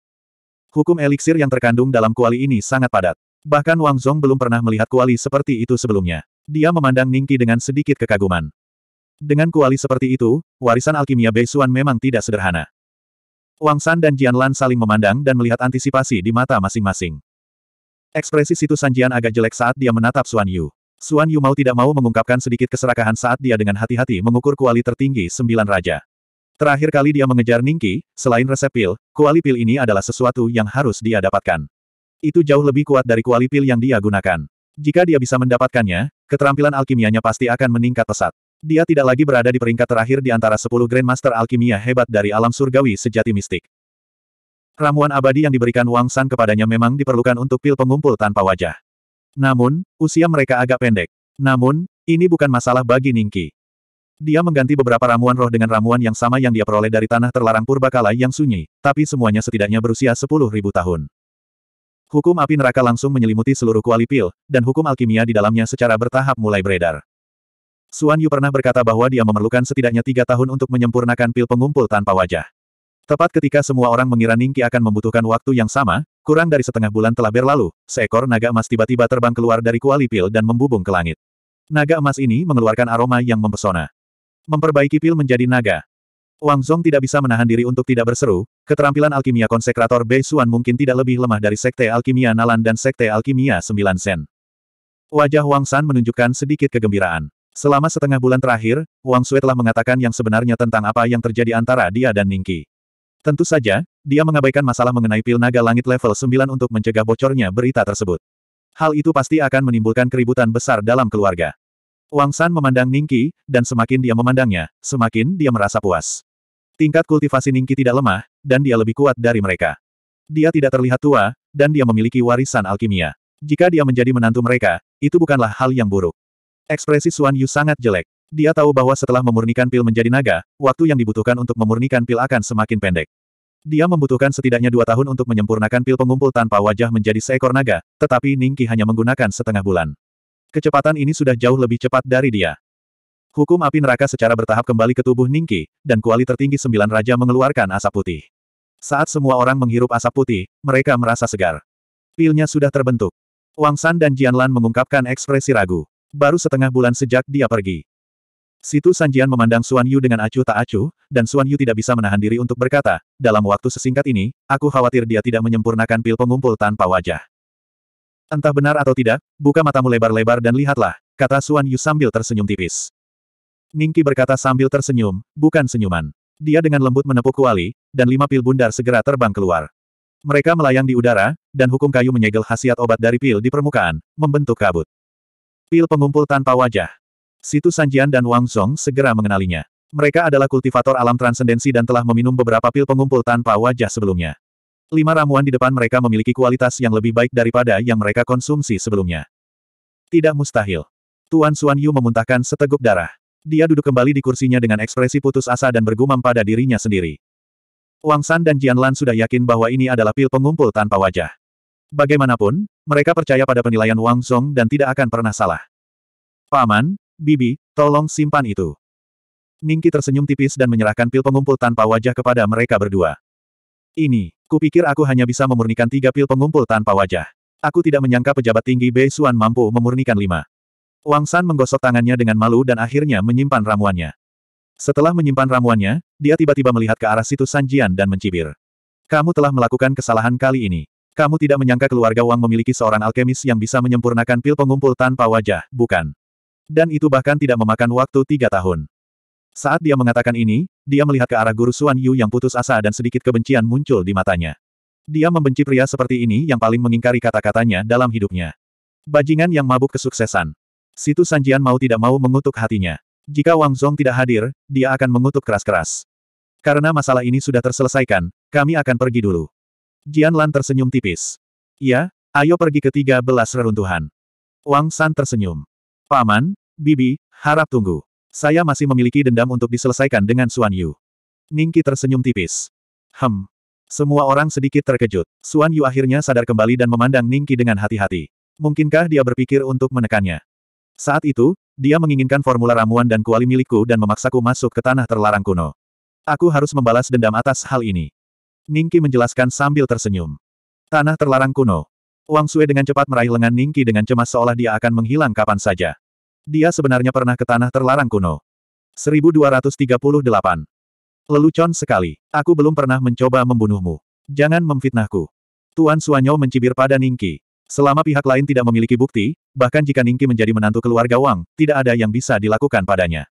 Hukum eliksir yang terkandung dalam kuali ini sangat padat. Bahkan Wang Zong belum pernah melihat kuali seperti itu sebelumnya. Dia memandang Ningki dengan sedikit kekaguman. Dengan kuali seperti itu, warisan alkimia Bei Beisuan memang tidak sederhana. Wang San dan Jian Lan saling memandang dan melihat antisipasi di mata masing-masing. Ekspresi situ Sanjian agak jelek saat dia menatap Suan Yu. Suan Yu mau tidak mau mengungkapkan sedikit keserakahan saat dia dengan hati-hati mengukur kuali tertinggi sembilan raja. Terakhir kali dia mengejar Ningki, selain resep pil, kuali pil ini adalah sesuatu yang harus dia dapatkan. Itu jauh lebih kuat dari kuali pil yang dia gunakan. Jika dia bisa mendapatkannya, keterampilan alkimianya pasti akan meningkat pesat. Dia tidak lagi berada di peringkat terakhir di antara 10 Grandmaster alkimia hebat dari alam surgawi sejati mistik. Ramuan abadi yang diberikan Wang San kepadanya memang diperlukan untuk pil pengumpul tanpa wajah. Namun, usia mereka agak pendek. Namun, ini bukan masalah bagi Ningki. Dia mengganti beberapa ramuan roh dengan ramuan yang sama yang dia peroleh dari tanah terlarang purbakala yang sunyi, tapi semuanya setidaknya berusia 10.000 tahun. Hukum api neraka langsung menyelimuti seluruh kuali pil, dan hukum alkimia di dalamnya secara bertahap mulai beredar. Suan Yu pernah berkata bahwa dia memerlukan setidaknya tiga tahun untuk menyempurnakan pil pengumpul tanpa wajah. Tepat ketika semua orang mengira Ningki akan membutuhkan waktu yang sama, kurang dari setengah bulan telah berlalu, seekor naga emas tiba-tiba terbang keluar dari kuali pil dan membubung ke langit. Naga emas ini mengeluarkan aroma yang mempesona. Memperbaiki pil menjadi naga. Wang Zhong tidak bisa menahan diri untuk tidak berseru, keterampilan alkimia konsekrator Bei Xuan mungkin tidak lebih lemah dari Sekte Alkimia Nalan dan Sekte Alkimia Sembilan Sen. Wajah Wang San menunjukkan sedikit kegembiraan. Selama setengah bulan terakhir, Wang Sui telah mengatakan yang sebenarnya tentang apa yang terjadi antara dia dan Ningki. Tentu saja, dia mengabaikan masalah mengenai pil naga langit level 9 untuk mencegah bocornya berita tersebut. Hal itu pasti akan menimbulkan keributan besar dalam keluarga. Wang San memandang Ningki, dan semakin dia memandangnya, semakin dia merasa puas. Tingkat kultivasi Ningki tidak lemah, dan dia lebih kuat dari mereka. Dia tidak terlihat tua, dan dia memiliki warisan alkimia. Jika dia menjadi menantu mereka, itu bukanlah hal yang buruk. Ekspresi Suan Yu sangat jelek. Dia tahu bahwa setelah memurnikan pil menjadi naga, waktu yang dibutuhkan untuk memurnikan pil akan semakin pendek. Dia membutuhkan setidaknya dua tahun untuk menyempurnakan pil pengumpul tanpa wajah menjadi seekor naga, tetapi Ningki hanya menggunakan setengah bulan. Kecepatan ini sudah jauh lebih cepat dari dia. Hukum api neraka secara bertahap kembali ke tubuh Ningki, dan kuali tertinggi sembilan raja mengeluarkan asap putih. Saat semua orang menghirup asap putih, mereka merasa segar. Pilnya sudah terbentuk. Wang San dan Jianlan mengungkapkan ekspresi ragu. Baru setengah bulan sejak dia pergi. Situ Sanjian memandang Suan Yu dengan acuh tak acuh, dan Suan Yu tidak bisa menahan diri untuk berkata, dalam waktu sesingkat ini, aku khawatir dia tidak menyempurnakan pil pengumpul tanpa wajah. Entah benar atau tidak, buka matamu lebar-lebar dan lihatlah, kata Suan Yu sambil tersenyum tipis. Ningki berkata sambil tersenyum, bukan senyuman. Dia dengan lembut menepuk kuali, dan lima pil bundar segera terbang keluar. Mereka melayang di udara, dan hukum kayu menyegel khasiat obat dari pil di permukaan, membentuk kabut. Pil pengumpul tanpa wajah. Situ Sanjian dan Wang Song segera mengenalinya. Mereka adalah kultivator alam transendensi dan telah meminum beberapa pil pengumpul tanpa wajah sebelumnya. Lima ramuan di depan mereka memiliki kualitas yang lebih baik daripada yang mereka konsumsi sebelumnya. Tidak mustahil. Tuan Suan Yu memuntahkan seteguk darah. Dia duduk kembali di kursinya dengan ekspresi putus asa dan bergumam pada dirinya sendiri. Wang San dan Jian Lan sudah yakin bahwa ini adalah pil pengumpul tanpa wajah. Bagaimanapun, mereka percaya pada penilaian Wang Song dan tidak akan pernah salah. Paman, Bibi, tolong simpan itu. Ningki tersenyum tipis dan menyerahkan pil pengumpul tanpa wajah kepada mereka berdua. Ini, kupikir aku hanya bisa memurnikan tiga pil pengumpul tanpa wajah. Aku tidak menyangka pejabat tinggi Bei Xuan mampu memurnikan lima. Wang San menggosok tangannya dengan malu dan akhirnya menyimpan ramuannya. Setelah menyimpan ramuannya, dia tiba-tiba melihat ke arah situs Sanjian dan mencibir. Kamu telah melakukan kesalahan kali ini. Kamu tidak menyangka keluarga Wang memiliki seorang alkemis yang bisa menyempurnakan pil pengumpul tanpa wajah, bukan? Dan itu bahkan tidak memakan waktu tiga tahun. Saat dia mengatakan ini, dia melihat ke arah guru Suan Yu yang putus asa dan sedikit kebencian muncul di matanya. Dia membenci pria seperti ini yang paling mengingkari kata-katanya dalam hidupnya. Bajingan yang mabuk kesuksesan. Situ Sanjian mau tidak mau mengutuk hatinya. Jika Wang Zhong tidak hadir, dia akan mengutuk keras-keras. Karena masalah ini sudah terselesaikan, kami akan pergi dulu. Jian Lan tersenyum tipis. Ya, ayo pergi ke tiga belas reruntuhan. Wang San tersenyum. Paman, Bibi, harap tunggu. Saya masih memiliki dendam untuk diselesaikan dengan Suan Yu. Ningki tersenyum tipis. Hem. Semua orang sedikit terkejut. Suan Yu akhirnya sadar kembali dan memandang Ningki dengan hati-hati. Mungkinkah dia berpikir untuk menekannya? Saat itu, dia menginginkan formula ramuan dan kuali milikku dan memaksaku masuk ke tanah terlarang kuno. Aku harus membalas dendam atas hal ini. Ningki menjelaskan sambil tersenyum. Tanah terlarang kuno. Wang Sue dengan cepat meraih lengan Ningki dengan cemas seolah dia akan menghilang kapan saja dia sebenarnya pernah ke tanah terlarang kuno. 1238. Lelucon sekali. Aku belum pernah mencoba membunuhmu. Jangan memfitnahku. Tuan Suanyo mencibir pada Ningki. Selama pihak lain tidak memiliki bukti, bahkan jika Ningki menjadi menantu keluarga Wang, tidak ada yang bisa dilakukan padanya.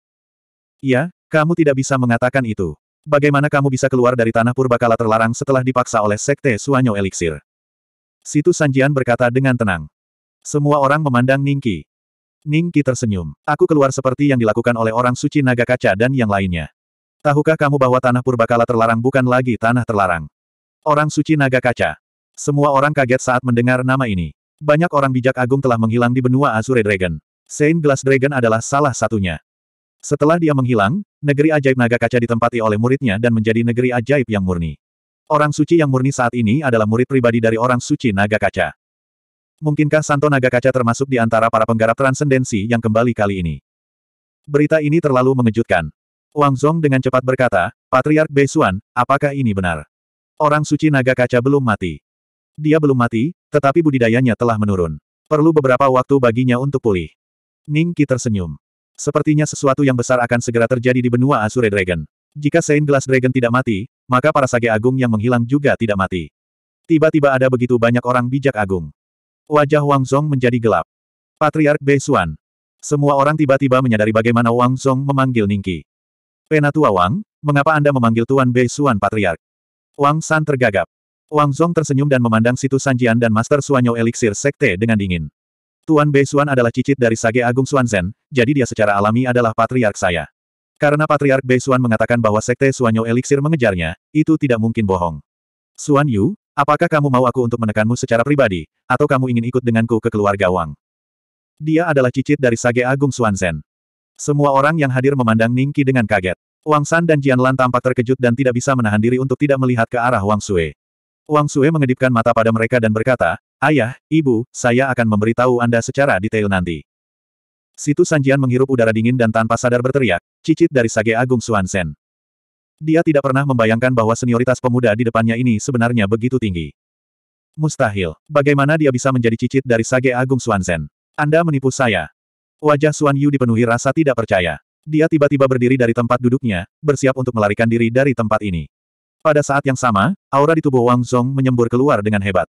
Ya, kamu tidak bisa mengatakan itu. Bagaimana kamu bisa keluar dari tanah purbakala terlarang setelah dipaksa oleh Sekte Suanyo Elixir? Situ Sanjian berkata dengan tenang. Semua orang memandang Ningki. Ningki tersenyum. Aku keluar seperti yang dilakukan oleh orang suci naga kaca dan yang lainnya. Tahukah kamu bahwa tanah purbakala terlarang bukan lagi tanah terlarang? Orang suci naga kaca. Semua orang kaget saat mendengar nama ini. Banyak orang bijak agung telah menghilang di benua Azure Dragon. Saint Glass Dragon adalah salah satunya. Setelah dia menghilang, negeri ajaib naga kaca ditempati oleh muridnya dan menjadi negeri ajaib yang murni. Orang suci yang murni saat ini adalah murid pribadi dari orang suci naga kaca. Mungkinkah Santo Naga Kaca termasuk di antara para penggarap transendensi yang kembali kali ini? Berita ini terlalu mengejutkan. Wang Zhong dengan cepat berkata, Patriark Beisuan, apakah ini benar? Orang suci naga kaca belum mati. Dia belum mati, tetapi budidayanya telah menurun. Perlu beberapa waktu baginya untuk pulih. Ning Qi tersenyum. Sepertinya sesuatu yang besar akan segera terjadi di benua Asure Dragon. Jika Saint Glass Dragon tidak mati, maka para sage agung yang menghilang juga tidak mati. Tiba-tiba ada begitu banyak orang bijak agung. Wajah Wang Zhong menjadi gelap. Patriark Bei Beisuan. Semua orang tiba-tiba menyadari bagaimana Wang Zhong memanggil Ningki. Penatua Wang, mengapa Anda memanggil Tuan Bei Beisuan Patriark? Wang San tergagap. Wang Zhong tersenyum dan memandang situ Sanjian dan Master Suanyo Elixir Sekte dengan dingin. Tuan Bei Beisuan adalah cicit dari Sage Agung Suanzen, jadi dia secara alami adalah patriark saya. Karena Patriark Bei Beisuan mengatakan bahwa Sekte Suanyo Elixir mengejarnya, itu tidak mungkin bohong. Suan Yu, Apakah kamu mau aku untuk menekanmu secara pribadi, atau kamu ingin ikut denganku ke keluarga Wang? Dia adalah cicit dari Sage Agung Xuanzhen. Semua orang yang hadir memandang Ningki dengan kaget. Wang San dan Jian Lan tampak terkejut dan tidak bisa menahan diri untuk tidak melihat ke arah Wang Sue. Wang Sue mengedipkan mata pada mereka dan berkata, Ayah, Ibu, saya akan memberitahu Anda secara detail nanti. Situ Sanjian menghirup udara dingin dan tanpa sadar berteriak, cicit dari Sage Agung Xuanzhen. Dia tidak pernah membayangkan bahwa senioritas pemuda di depannya ini sebenarnya begitu tinggi. Mustahil. Bagaimana dia bisa menjadi cicit dari Sage Agung Suanzen? Anda menipu saya. Wajah Suan Yu dipenuhi rasa tidak percaya. Dia tiba-tiba berdiri dari tempat duduknya, bersiap untuk melarikan diri dari tempat ini. Pada saat yang sama, aura di tubuh Wang Zhong menyembur keluar dengan hebat.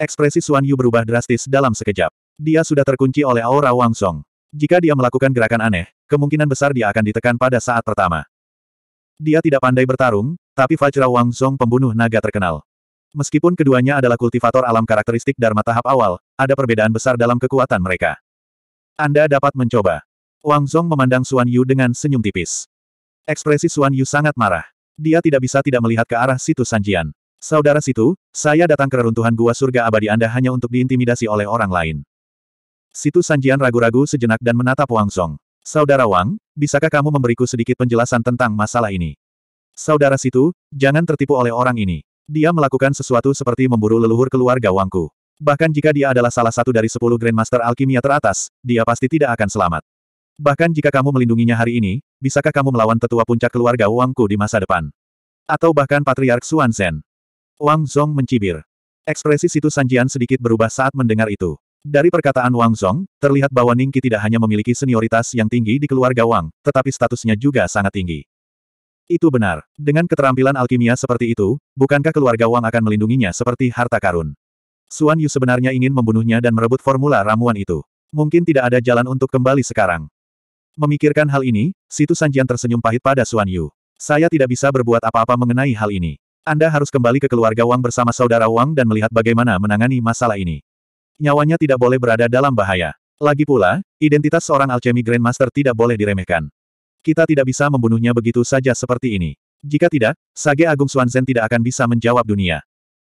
Ekspresi Suan Yu berubah drastis dalam sekejap. Dia sudah terkunci oleh aura Wang Zhong. Jika dia melakukan gerakan aneh, kemungkinan besar dia akan ditekan pada saat pertama. Dia tidak pandai bertarung, tapi Fajra Wang Song pembunuh naga terkenal. Meskipun keduanya adalah kultivator alam karakteristik Dharma tahap awal, ada perbedaan besar dalam kekuatan mereka. Anda dapat mencoba. Wang Song memandang Xuan Yu dengan senyum tipis. Ekspresi Xuan Yu sangat marah. Dia tidak bisa tidak melihat ke arah situ Sanjian. Saudara situ, saya datang ke reruntuhan gua surga abadi Anda hanya untuk diintimidasi oleh orang lain. Situ Sanjian ragu-ragu sejenak dan menatap Wang Song. Saudara Wang, bisakah kamu memberiku sedikit penjelasan tentang masalah ini? Saudara situ, jangan tertipu oleh orang ini. Dia melakukan sesuatu seperti memburu leluhur keluarga Wangku. Bahkan jika dia adalah salah satu dari sepuluh Grandmaster Alkimia teratas, dia pasti tidak akan selamat. Bahkan jika kamu melindunginya hari ini, bisakah kamu melawan tetua puncak keluarga Wangku di masa depan? Atau bahkan Patriark Xuan Wang Zhong mencibir. Ekspresi situ Sanjian sedikit berubah saat mendengar itu. Dari perkataan Wang Zhong, terlihat bahwa Ning Qi tidak hanya memiliki senioritas yang tinggi di keluarga Wang, tetapi statusnya juga sangat tinggi. Itu benar. Dengan keterampilan alkimia seperti itu, bukankah keluarga Wang akan melindunginya seperti harta karun? Suan Yu sebenarnya ingin membunuhnya dan merebut formula ramuan itu. Mungkin tidak ada jalan untuk kembali sekarang. Memikirkan hal ini, Situ Sanjian tersenyum pahit pada Suan Yu. Saya tidak bisa berbuat apa-apa mengenai hal ini. Anda harus kembali ke keluarga Wang bersama saudara Wang dan melihat bagaimana menangani masalah ini. Nyawanya tidak boleh berada dalam bahaya. Lagi pula, identitas seorang alchemy Grandmaster tidak boleh diremehkan. Kita tidak bisa membunuhnya begitu saja seperti ini. Jika tidak, Sage Agung Suanzen tidak akan bisa menjawab dunia.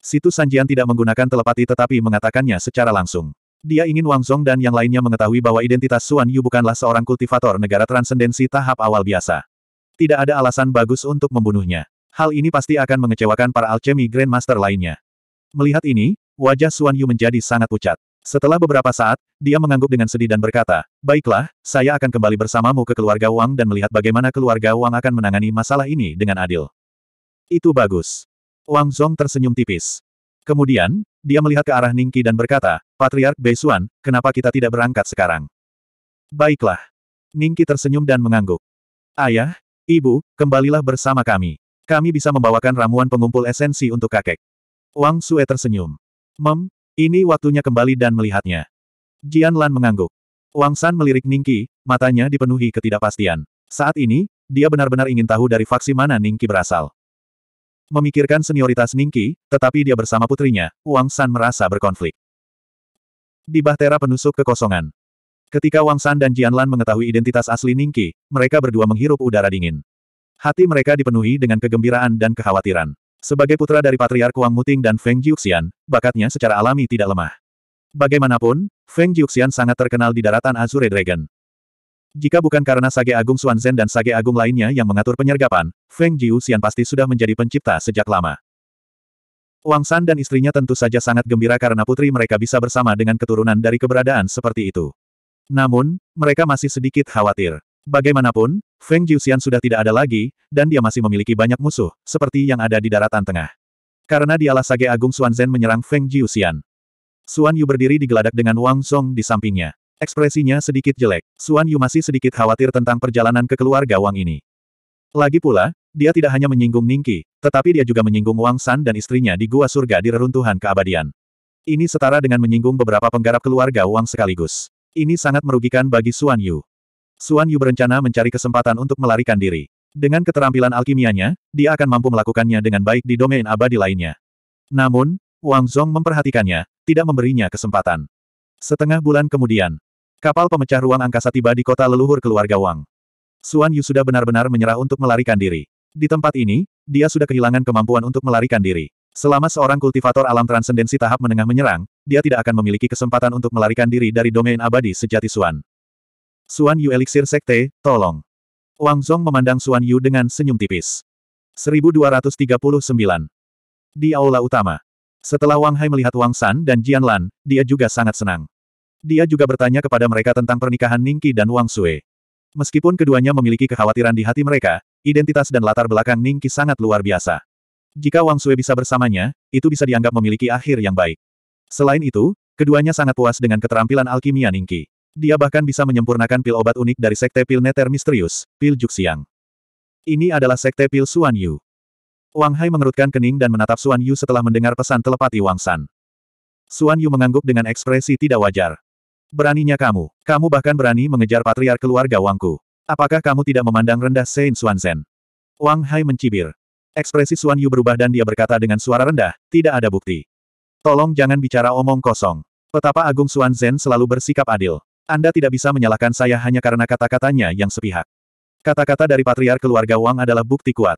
Situ Sanjian tidak menggunakan telepati tetapi mengatakannya secara langsung. Dia ingin Wang Zhong dan yang lainnya mengetahui bahwa identitas Suan Yu bukanlah seorang kultivator negara transendensi tahap awal biasa. Tidak ada alasan bagus untuk membunuhnya. Hal ini pasti akan mengecewakan para alchemy Grandmaster lainnya. Melihat ini, Wajah Suan Yu menjadi sangat pucat. Setelah beberapa saat, dia mengangguk dengan sedih dan berkata, Baiklah, saya akan kembali bersamamu ke keluarga Wang dan melihat bagaimana keluarga Wang akan menangani masalah ini dengan adil. Itu bagus. Wang Zhong tersenyum tipis. Kemudian, dia melihat ke arah Ningki dan berkata, Patriark Bei Suan, kenapa kita tidak berangkat sekarang? Baiklah. Ningki tersenyum dan mengangguk. Ayah, ibu, kembalilah bersama kami. Kami bisa membawakan ramuan pengumpul esensi untuk kakek. Wang Sue tersenyum. Mem, ini waktunya kembali dan melihatnya. Jian Lan mengangguk. Wang San melirik Ningki, matanya dipenuhi ketidakpastian. Saat ini, dia benar-benar ingin tahu dari faksi mana Ningki berasal. Memikirkan senioritas Ningki, tetapi dia bersama putrinya, Wang San merasa berkonflik. Di bahtera penusuk kekosongan. Ketika Wang San dan Jian Lan mengetahui identitas asli Ningki, mereka berdua menghirup udara dingin. Hati mereka dipenuhi dengan kegembiraan dan kekhawatiran. Sebagai putra dari Patriark Wang Muting dan Feng Jiuxian, bakatnya secara alami tidak lemah. Bagaimanapun, Feng Jiuxian sangat terkenal di daratan Azure Dragon. Jika bukan karena Sage Agung Xuanzen dan Sage Agung lainnya yang mengatur penyergapan, Feng Jiuxian pasti sudah menjadi pencipta sejak lama. Wang San dan istrinya tentu saja sangat gembira karena putri mereka bisa bersama dengan keturunan dari keberadaan seperti itu. Namun, mereka masih sedikit khawatir. Bagaimanapun, Feng Jiuxian sudah tidak ada lagi, dan dia masih memiliki banyak musuh, seperti yang ada di daratan tengah. Karena dialah Sage Agung Xuan Zhen menyerang Feng Jiuxian. Xuan Yu berdiri di geladak dengan Wang Song di sampingnya. Ekspresinya sedikit jelek. Xuan Yu masih sedikit khawatir tentang perjalanan ke keluarga Wang ini. Lagi pula, dia tidak hanya menyinggung Ningki, tetapi dia juga menyinggung Wang San dan istrinya di gua surga di reruntuhan keabadian. Ini setara dengan menyinggung beberapa penggarap keluarga Wang sekaligus. Ini sangat merugikan bagi Xuan Yu. Suan Yu berencana mencari kesempatan untuk melarikan diri. Dengan keterampilan alkimianya, dia akan mampu melakukannya dengan baik di domain abadi lainnya. Namun, Wang Zhong memperhatikannya, tidak memberinya kesempatan. Setengah bulan kemudian, kapal pemecah ruang angkasa tiba di kota leluhur keluarga Wang. Suan Yu sudah benar-benar menyerah untuk melarikan diri. Di tempat ini, dia sudah kehilangan kemampuan untuk melarikan diri. Selama seorang kultivator alam transendensi tahap menengah menyerang, dia tidak akan memiliki kesempatan untuk melarikan diri dari domain abadi sejati Xuan. Suan Yu Elixir Sekte, tolong. Wang Zhong memandang Suan Yu dengan senyum tipis. 1239. Di aula utama. Setelah Wang Hai melihat Wang San dan Jian Lan, dia juga sangat senang. Dia juga bertanya kepada mereka tentang pernikahan Ning Ningqi dan Wang Sui. Meskipun keduanya memiliki kekhawatiran di hati mereka, identitas dan latar belakang Ning Ningqi sangat luar biasa. Jika Wang Sui bisa bersamanya, itu bisa dianggap memiliki akhir yang baik. Selain itu, keduanya sangat puas dengan keterampilan alkimia Ning Ningqi. Dia bahkan bisa menyempurnakan pil obat unik dari sekte pil neter misterius, pil Juxiang. Ini adalah sekte pil Suan Yu. Wang Hai mengerutkan kening dan menatap Suan Yu setelah mendengar pesan telepati Wang San. Suan Yu mengangguk dengan ekspresi tidak wajar. Beraninya kamu. Kamu bahkan berani mengejar patriar keluarga Wangku. Apakah kamu tidak memandang rendah Sein Zhen? Wang Hai mencibir. Ekspresi Suan Yu berubah dan dia berkata dengan suara rendah, tidak ada bukti. Tolong jangan bicara omong kosong. Petapa Agung Suan Zhen selalu bersikap adil. Anda tidak bisa menyalahkan saya hanya karena kata-katanya yang sepihak. Kata-kata dari patriar keluarga Wang adalah bukti kuat.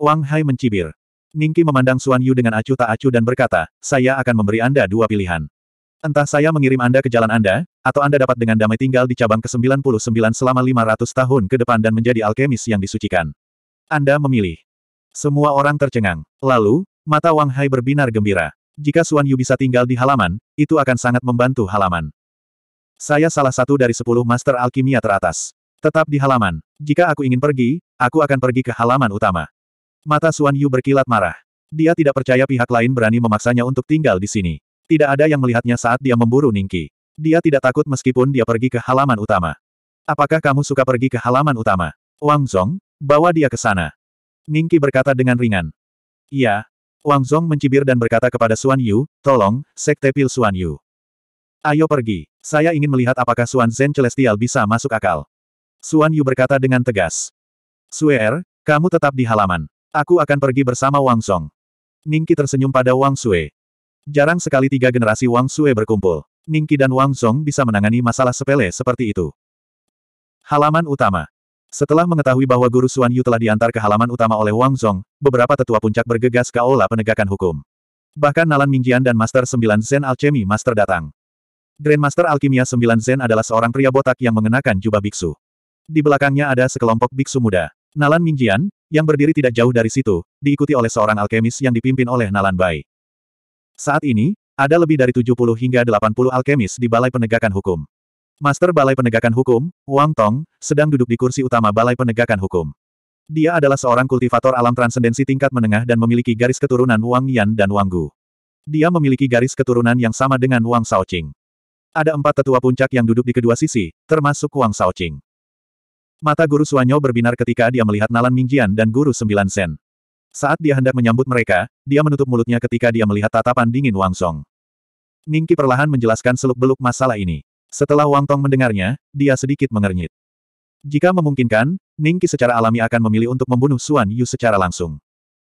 Wang Hai mencibir. Ningki memandang Suan Yu dengan acuh tak acuh dan berkata, saya akan memberi Anda dua pilihan. Entah saya mengirim Anda ke jalan Anda, atau Anda dapat dengan damai tinggal di cabang ke-99 selama 500 tahun ke depan dan menjadi alkemis yang disucikan. Anda memilih. Semua orang tercengang. Lalu, mata Wang Hai berbinar gembira. Jika Suan Yu bisa tinggal di halaman, itu akan sangat membantu halaman. Saya salah satu dari sepuluh master alkimia teratas. Tetap di halaman. Jika aku ingin pergi, aku akan pergi ke halaman utama. Mata Suan Yu berkilat marah. Dia tidak percaya pihak lain berani memaksanya untuk tinggal di sini. Tidak ada yang melihatnya saat dia memburu Ningki. Dia tidak takut meskipun dia pergi ke halaman utama. Apakah kamu suka pergi ke halaman utama? Wang Zong, bawa dia ke sana. Ningki berkata dengan ringan. Iya. Wang Zong mencibir dan berkata kepada Suan Yu, tolong, sekte pil Suan Yu. Ayo pergi. Saya ingin melihat apakah Suan Zen Celestial bisa masuk akal. Suan Yu berkata dengan tegas. Suer, kamu tetap di halaman. Aku akan pergi bersama Wang Song. Ningki tersenyum pada Wang Sue. Jarang sekali tiga generasi Wang Sue berkumpul. Ningki dan Wang Song bisa menangani masalah sepele seperti itu. Halaman utama. Setelah mengetahui bahwa guru Suan Yu telah diantar ke halaman utama oleh Wang Song, beberapa tetua puncak bergegas ke aula penegakan hukum. Bahkan Nalan Mingjian dan Master Sembilan Zen Alchemy Master datang. Grandmaster Alkimia Sembilan Zen adalah seorang pria botak yang mengenakan jubah biksu. Di belakangnya ada sekelompok biksu muda. Nalan Mingjian, yang berdiri tidak jauh dari situ, diikuti oleh seorang alkemis yang dipimpin oleh Nalan Bai. Saat ini, ada lebih dari 70 hingga 80 alkemis di Balai Penegakan Hukum. Master Balai Penegakan Hukum, Wang Tong, sedang duduk di kursi utama Balai Penegakan Hukum. Dia adalah seorang kultivator alam transendensi tingkat menengah dan memiliki garis keturunan Wang Yan dan Wang Gu. Dia memiliki garis keturunan yang sama dengan Wang Shaoqing. Ada empat tetua puncak yang duduk di kedua sisi, termasuk Wang Saoqing. Mata guru Suanyo berbinar ketika dia melihat Nalan Mingjian dan guru Sembilan Sen. Saat dia hendak menyambut mereka, dia menutup mulutnya ketika dia melihat tatapan dingin Wang Song. Ningki perlahan menjelaskan seluk-beluk masalah ini. Setelah Wang Tong mendengarnya, dia sedikit mengernyit. Jika memungkinkan, Ningki secara alami akan memilih untuk membunuh Suan Yu secara langsung.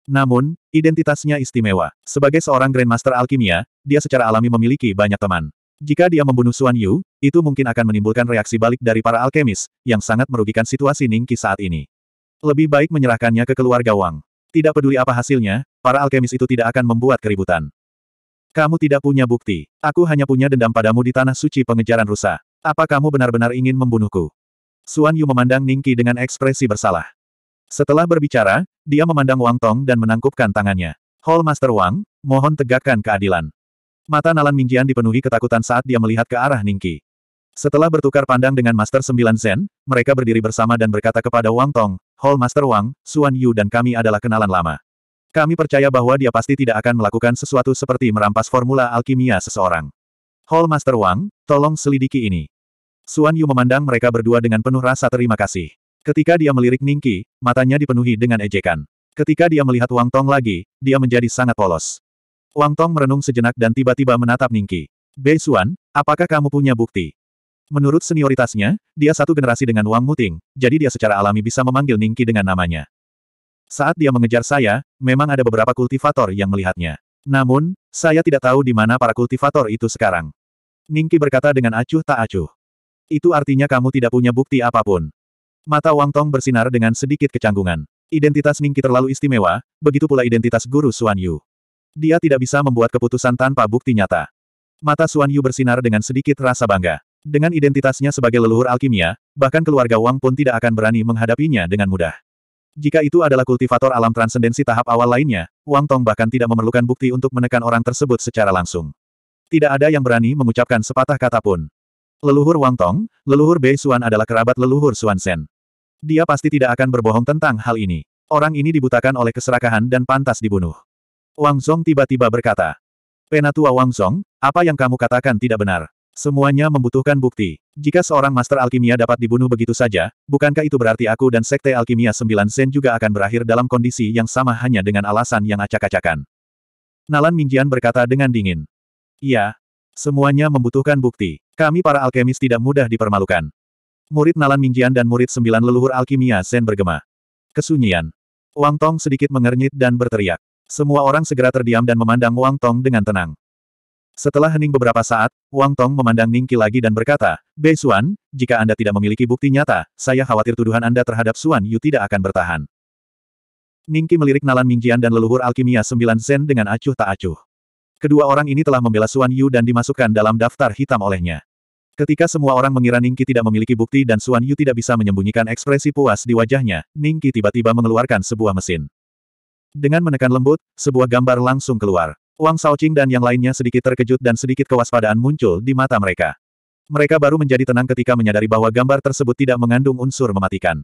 Namun, identitasnya istimewa. Sebagai seorang Grandmaster Alkimia, dia secara alami memiliki banyak teman. Jika dia membunuh Suan Yu, itu mungkin akan menimbulkan reaksi balik dari para alkemis, yang sangat merugikan situasi Ningki saat ini. Lebih baik menyerahkannya ke keluarga Wang. Tidak peduli apa hasilnya, para alkemis itu tidak akan membuat keributan. Kamu tidak punya bukti. Aku hanya punya dendam padamu di tanah suci pengejaran rusa. Apa kamu benar-benar ingin membunuhku? Suan Yu memandang Ningki dengan ekspresi bersalah. Setelah berbicara, dia memandang Wang Tong dan menangkupkan tangannya. Hall Master Wang, mohon tegakkan keadilan. Mata Nalan Mingjian dipenuhi ketakutan saat dia melihat ke arah Ningki. Setelah bertukar pandang dengan Master Sembilan Zen, mereka berdiri bersama dan berkata kepada Wang Tong, Hall Master Wang, Suan Yu dan kami adalah kenalan lama. Kami percaya bahwa dia pasti tidak akan melakukan sesuatu seperti merampas formula alkimia seseorang. Hall Master Wang, tolong selidiki ini. Suan Yu memandang mereka berdua dengan penuh rasa terima kasih. Ketika dia melirik Ningki, matanya dipenuhi dengan ejekan. Ketika dia melihat Wang Tong lagi, dia menjadi sangat polos. Wang Tong merenung sejenak dan tiba-tiba menatap Ningki. Bei Xuan, apakah kamu punya bukti? Menurut senioritasnya, dia satu generasi dengan Wang Muting, jadi dia secara alami bisa memanggil Ningki dengan namanya. Saat dia mengejar saya, memang ada beberapa kultivator yang melihatnya. Namun, saya tidak tahu di mana para kultivator itu sekarang. Ningki berkata dengan acuh tak acuh. Itu artinya kamu tidak punya bukti apapun. Mata Wang Tong bersinar dengan sedikit kecanggungan. Identitas Ningki terlalu istimewa, begitu pula identitas guru Xuan Yu. Dia tidak bisa membuat keputusan tanpa bukti nyata. Mata Suan Yu bersinar dengan sedikit rasa bangga. Dengan identitasnya sebagai leluhur alkimia, bahkan keluarga Wang pun tidak akan berani menghadapinya dengan mudah. Jika itu adalah kultivator alam transendensi tahap awal lainnya, Wang Tong bahkan tidak memerlukan bukti untuk menekan orang tersebut secara langsung. Tidak ada yang berani mengucapkan sepatah kata pun. Leluhur Wang Tong, leluhur Bei Suan adalah kerabat leluhur Suan Sen. Dia pasti tidak akan berbohong tentang hal ini. Orang ini dibutakan oleh keserakahan dan pantas dibunuh. Wang Zong tiba-tiba berkata. Penatua Wang Zong, apa yang kamu katakan tidak benar. Semuanya membutuhkan bukti. Jika seorang master alkimia dapat dibunuh begitu saja, bukankah itu berarti aku dan Sekte Alkimia Sembilan Sen juga akan berakhir dalam kondisi yang sama hanya dengan alasan yang acak-acakan? Nalan Mingjian berkata dengan dingin. Iya. Semuanya membutuhkan bukti. Kami para alkemis tidak mudah dipermalukan. Murid Nalan Mingjian dan murid sembilan leluhur alkimia Zen bergema. Kesunyian. Wang Tong sedikit mengernyit dan berteriak. Semua orang segera terdiam dan memandang Wang Tong dengan tenang. Setelah hening beberapa saat, Wang Tong memandang Ningki lagi dan berkata, Bei Xuan, jika Anda tidak memiliki bukti nyata, saya khawatir tuduhan Anda terhadap Suan Yu tidak akan bertahan. Ningki melirik Nalan Mingjian dan leluhur alkimia sembilan Zen dengan acuh tak acuh. Kedua orang ini telah membela Suan Yu dan dimasukkan dalam daftar hitam olehnya. Ketika semua orang mengira Ningki tidak memiliki bukti dan Suan Yu tidak bisa menyembunyikan ekspresi puas di wajahnya, Ningki tiba-tiba mengeluarkan sebuah mesin. Dengan menekan lembut, sebuah gambar langsung keluar. Wang Shaoqing dan yang lainnya sedikit terkejut dan sedikit kewaspadaan muncul di mata mereka. Mereka baru menjadi tenang ketika menyadari bahwa gambar tersebut tidak mengandung unsur mematikan.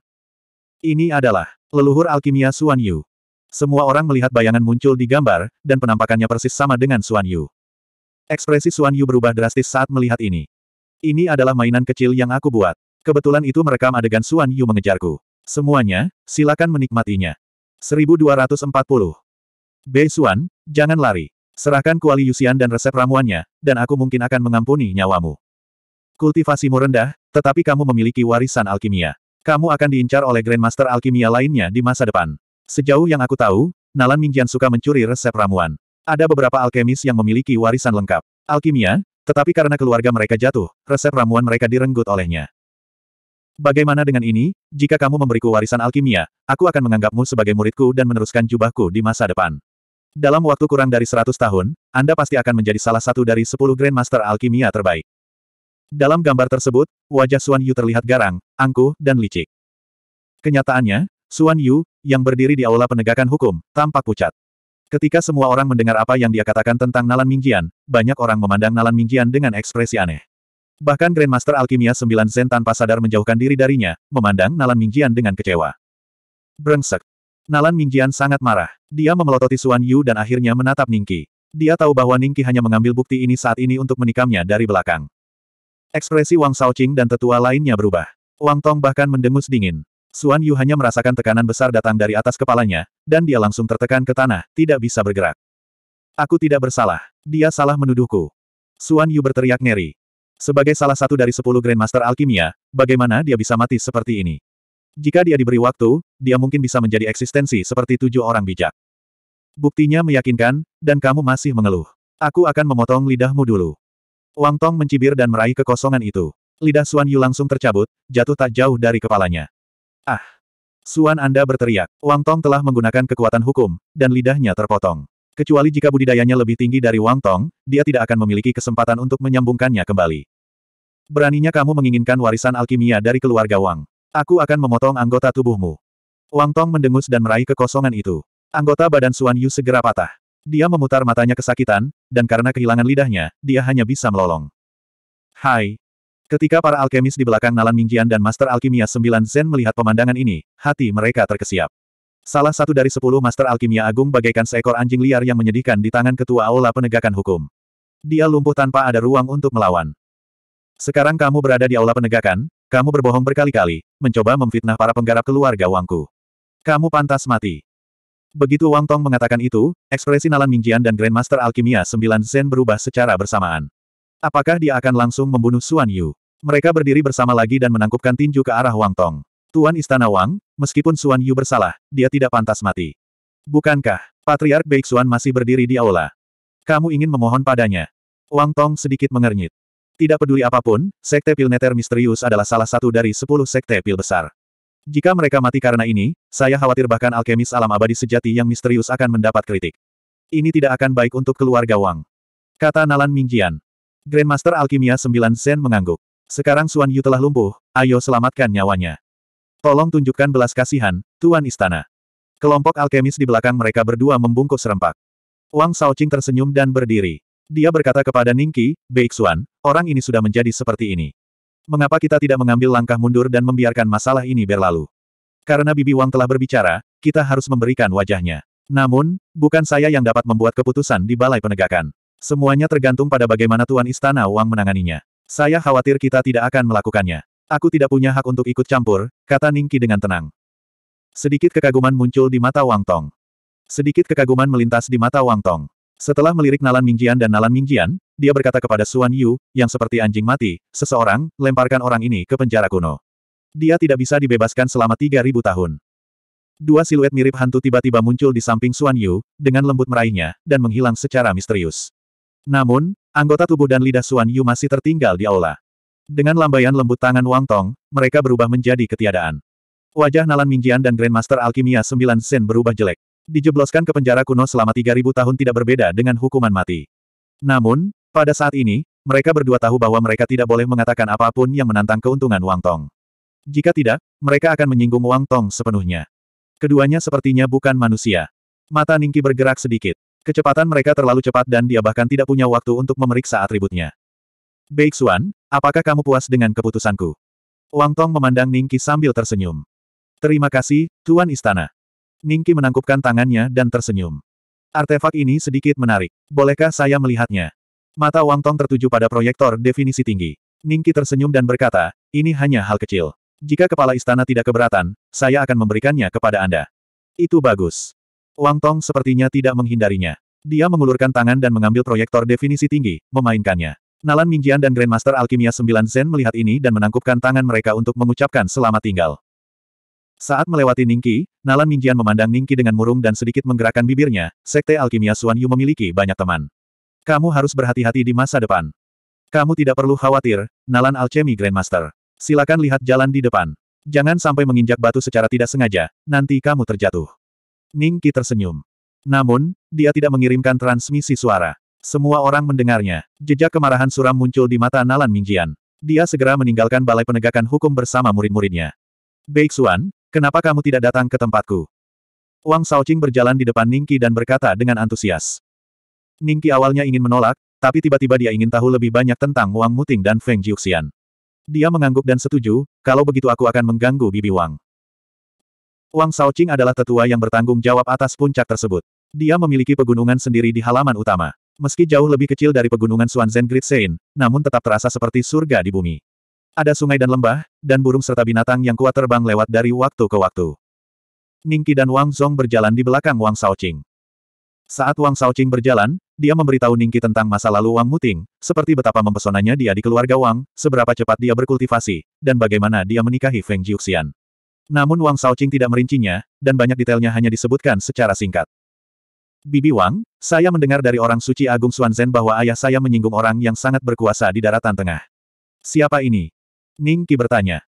Ini adalah leluhur alkimia Xuan Yu. Semua orang melihat bayangan muncul di gambar, dan penampakannya persis sama dengan Xuan Yu. Ekspresi Xuan Yu berubah drastis saat melihat ini. Ini adalah mainan kecil yang aku buat. Kebetulan itu merekam adegan Xuan Yu mengejarku. Semuanya, silakan menikmatinya. 1240. Bei Xuan, jangan lari. Serahkan kuali Yusian dan resep ramuannya, dan aku mungkin akan mengampuni nyawamu. Kultivasimu rendah, tetapi kamu memiliki warisan alkimia. Kamu akan diincar oleh Grandmaster Alkimia lainnya di masa depan. Sejauh yang aku tahu, Nalan Mingjian suka mencuri resep ramuan. Ada beberapa alkemis yang memiliki warisan lengkap. Alkimia, tetapi karena keluarga mereka jatuh, resep ramuan mereka direnggut olehnya. Bagaimana dengan ini, jika kamu memberiku warisan alkimia, aku akan menganggapmu sebagai muridku dan meneruskan jubahku di masa depan. Dalam waktu kurang dari 100 tahun, Anda pasti akan menjadi salah satu dari 10 Grandmaster Alkimia terbaik. Dalam gambar tersebut, wajah Xuan Yu terlihat garang, angkuh, dan licik. Kenyataannya, Xuan Yu, yang berdiri di aula penegakan hukum, tampak pucat. Ketika semua orang mendengar apa yang dia katakan tentang Nalan Mingjian, banyak orang memandang Nalan Mingjian dengan ekspresi aneh. Bahkan Grandmaster Alkimia sembilan Zen tanpa sadar menjauhkan diri darinya, memandang Nalan Mingjian dengan kecewa. Brengsek. Nalan Mingjian sangat marah. Dia memelototi Suan Yu dan akhirnya menatap Ningki. Dia tahu bahwa Ningki hanya mengambil bukti ini saat ini untuk menikamnya dari belakang. Ekspresi Wang Shaoqing dan tetua lainnya berubah. Wang Tong bahkan mendengus dingin. Suan Yu hanya merasakan tekanan besar datang dari atas kepalanya, dan dia langsung tertekan ke tanah, tidak bisa bergerak. Aku tidak bersalah. Dia salah menuduhku. Suan Yu berteriak ngeri. Sebagai salah satu dari sepuluh Grandmaster Alkimia, bagaimana dia bisa mati seperti ini? Jika dia diberi waktu, dia mungkin bisa menjadi eksistensi seperti tujuh orang bijak. Buktinya meyakinkan, dan kamu masih mengeluh. Aku akan memotong lidahmu dulu. Wang Tong mencibir dan meraih kekosongan itu. Lidah Suan Yu langsung tercabut, jatuh tak jauh dari kepalanya. Ah! Suan Anda berteriak. Wang Tong telah menggunakan kekuatan hukum, dan lidahnya terpotong. Kecuali jika budidayanya lebih tinggi dari Wang Tong, dia tidak akan memiliki kesempatan untuk menyambungkannya kembali. Beraninya kamu menginginkan warisan alkimia dari keluarga Wang. Aku akan memotong anggota tubuhmu. Wang Tong mendengus dan meraih kekosongan itu. Anggota badan Suan Yu segera patah. Dia memutar matanya kesakitan, dan karena kehilangan lidahnya, dia hanya bisa melolong. Hai. Ketika para alkemis di belakang Nalan Mingjian dan Master Alkimia Sembilan Zen melihat pemandangan ini, hati mereka terkesiap. Salah satu dari sepuluh Master Alkimia Agung bagaikan seekor anjing liar yang menyedihkan di tangan Ketua Aula Penegakan Hukum. Dia lumpuh tanpa ada ruang untuk melawan. Sekarang kamu berada di aula penegakan, kamu berbohong berkali-kali, mencoba memfitnah para penggarap keluarga Wangku. Kamu pantas mati. Begitu Wang Tong mengatakan itu, ekspresi Nalan Mingjian dan Grandmaster Alkimia 9 Zen berubah secara bersamaan. Apakah dia akan langsung membunuh Suan Yu? Mereka berdiri bersama lagi dan menangkupkan tinju ke arah Wang Tong. Tuan Istana Wang, meskipun Suan Yu bersalah, dia tidak pantas mati. Bukankah, Patriark Baik Suan masih berdiri di aula? Kamu ingin memohon padanya? Wang Tong sedikit mengernyit. Tidak peduli apapun, Sekte Pil Neter Misterius adalah salah satu dari sepuluh Sekte Pil besar. Jika mereka mati karena ini, saya khawatir bahkan alkemis alam abadi sejati yang misterius akan mendapat kritik. Ini tidak akan baik untuk keluarga Wang. Kata Nalan Mingjian. Grandmaster Alkimia 9 Zen mengangguk. Sekarang Suan Yu telah lumpuh, ayo selamatkan nyawanya. Tolong tunjukkan belas kasihan, Tuan Istana. Kelompok alkemis di belakang mereka berdua membungkuk serempak. Wang Shaoqing tersenyum dan berdiri. Dia berkata kepada Ningki, Beixuan, orang ini sudah menjadi seperti ini. Mengapa kita tidak mengambil langkah mundur dan membiarkan masalah ini berlalu? Karena Bibi Wang telah berbicara, kita harus memberikan wajahnya. Namun, bukan saya yang dapat membuat keputusan di balai penegakan. Semuanya tergantung pada bagaimana Tuan Istana Wang menanganinya. Saya khawatir kita tidak akan melakukannya. Aku tidak punya hak untuk ikut campur, kata Ningki dengan tenang. Sedikit kekaguman muncul di mata Wang Tong. Sedikit kekaguman melintas di mata Wang Tong. Setelah melirik Nalan Mingjian dan Nalan Mingjian, dia berkata kepada Suan Yu, yang seperti anjing mati, seseorang, lemparkan orang ini ke penjara kuno. Dia tidak bisa dibebaskan selama 3.000 tahun. Dua siluet mirip hantu tiba-tiba muncul di samping Suan Yu, dengan lembut meraihnya, dan menghilang secara misterius. Namun, anggota tubuh dan lidah Suan Yu masih tertinggal di aula. Dengan lambaian lembut tangan Wang Tong, mereka berubah menjadi ketiadaan. Wajah Nalan Mingjian dan Grandmaster Alkimia 9 Sen berubah jelek. Dijebloskan ke penjara kuno selama 3000 tahun tidak berbeda dengan hukuman mati. Namun, pada saat ini, mereka berdua tahu bahwa mereka tidak boleh mengatakan apapun yang menantang keuntungan Wang Tong. Jika tidak, mereka akan menyinggung Wang Tong sepenuhnya. Keduanya sepertinya bukan manusia. Mata Ningki bergerak sedikit. Kecepatan mereka terlalu cepat dan dia bahkan tidak punya waktu untuk memeriksa atributnya. Baik Xuan, apakah kamu puas dengan keputusanku? Wang Tong memandang Ningki sambil tersenyum. Terima kasih, Tuan Istana. Ningki menangkupkan tangannya dan tersenyum. Artefak ini sedikit menarik. Bolehkah saya melihatnya? Mata Wang Tong tertuju pada proyektor definisi tinggi. Ningki tersenyum dan berkata, ini hanya hal kecil. Jika kepala istana tidak keberatan, saya akan memberikannya kepada Anda. Itu bagus. Wang Tong sepertinya tidak menghindarinya. Dia mengulurkan tangan dan mengambil proyektor definisi tinggi, memainkannya. Nalan Mingjian dan Grandmaster Alkimia sembilan Zen melihat ini dan menangkupkan tangan mereka untuk mengucapkan selamat tinggal. Saat melewati Ningki, Nalan Mingjian memandang Ningki dengan murung dan sedikit menggerakkan bibirnya, Sekte Alkimia Suan Yu memiliki banyak teman. Kamu harus berhati-hati di masa depan. Kamu tidak perlu khawatir, Nalan Alchemy Grandmaster. Silakan lihat jalan di depan. Jangan sampai menginjak batu secara tidak sengaja, nanti kamu terjatuh. Ningki tersenyum. Namun, dia tidak mengirimkan transmisi suara. Semua orang mendengarnya. Jejak kemarahan suram muncul di mata Nalan Mingjian. Dia segera meninggalkan balai penegakan hukum bersama murid-muridnya. Baik Suan, Kenapa kamu tidak datang ke tempatku? Wang Shaoqing berjalan di depan Ningki dan berkata dengan antusias. Ningki awalnya ingin menolak, tapi tiba-tiba dia ingin tahu lebih banyak tentang Wang Muting dan Feng Jiuxian. Dia mengangguk dan setuju, kalau begitu aku akan mengganggu bibi Wang. Wang Shaoqing adalah tetua yang bertanggung jawab atas puncak tersebut. Dia memiliki pegunungan sendiri di halaman utama. Meski jauh lebih kecil dari pegunungan Suanzen Great Sein, namun tetap terasa seperti surga di bumi. Ada sungai dan lembah, dan burung serta binatang yang kuat terbang lewat dari waktu ke waktu. Ningki dan Wang Zhong berjalan di belakang Wang Shaoqing. Saat Wang Shaoqing berjalan, dia memberitahu Ningki tentang masa lalu Wang Muting, seperti betapa mempesonanya dia di keluarga Wang, seberapa cepat dia berkultivasi, dan bagaimana dia menikahi Feng Jiuxian. Namun Wang Shaoqing tidak merincinya, dan banyak detailnya hanya disebutkan secara singkat. Bibi Wang, saya mendengar dari orang suci Agung Xuanzhen bahwa ayah saya menyinggung orang yang sangat berkuasa di daratan tengah. Siapa ini? Ningki bertanya.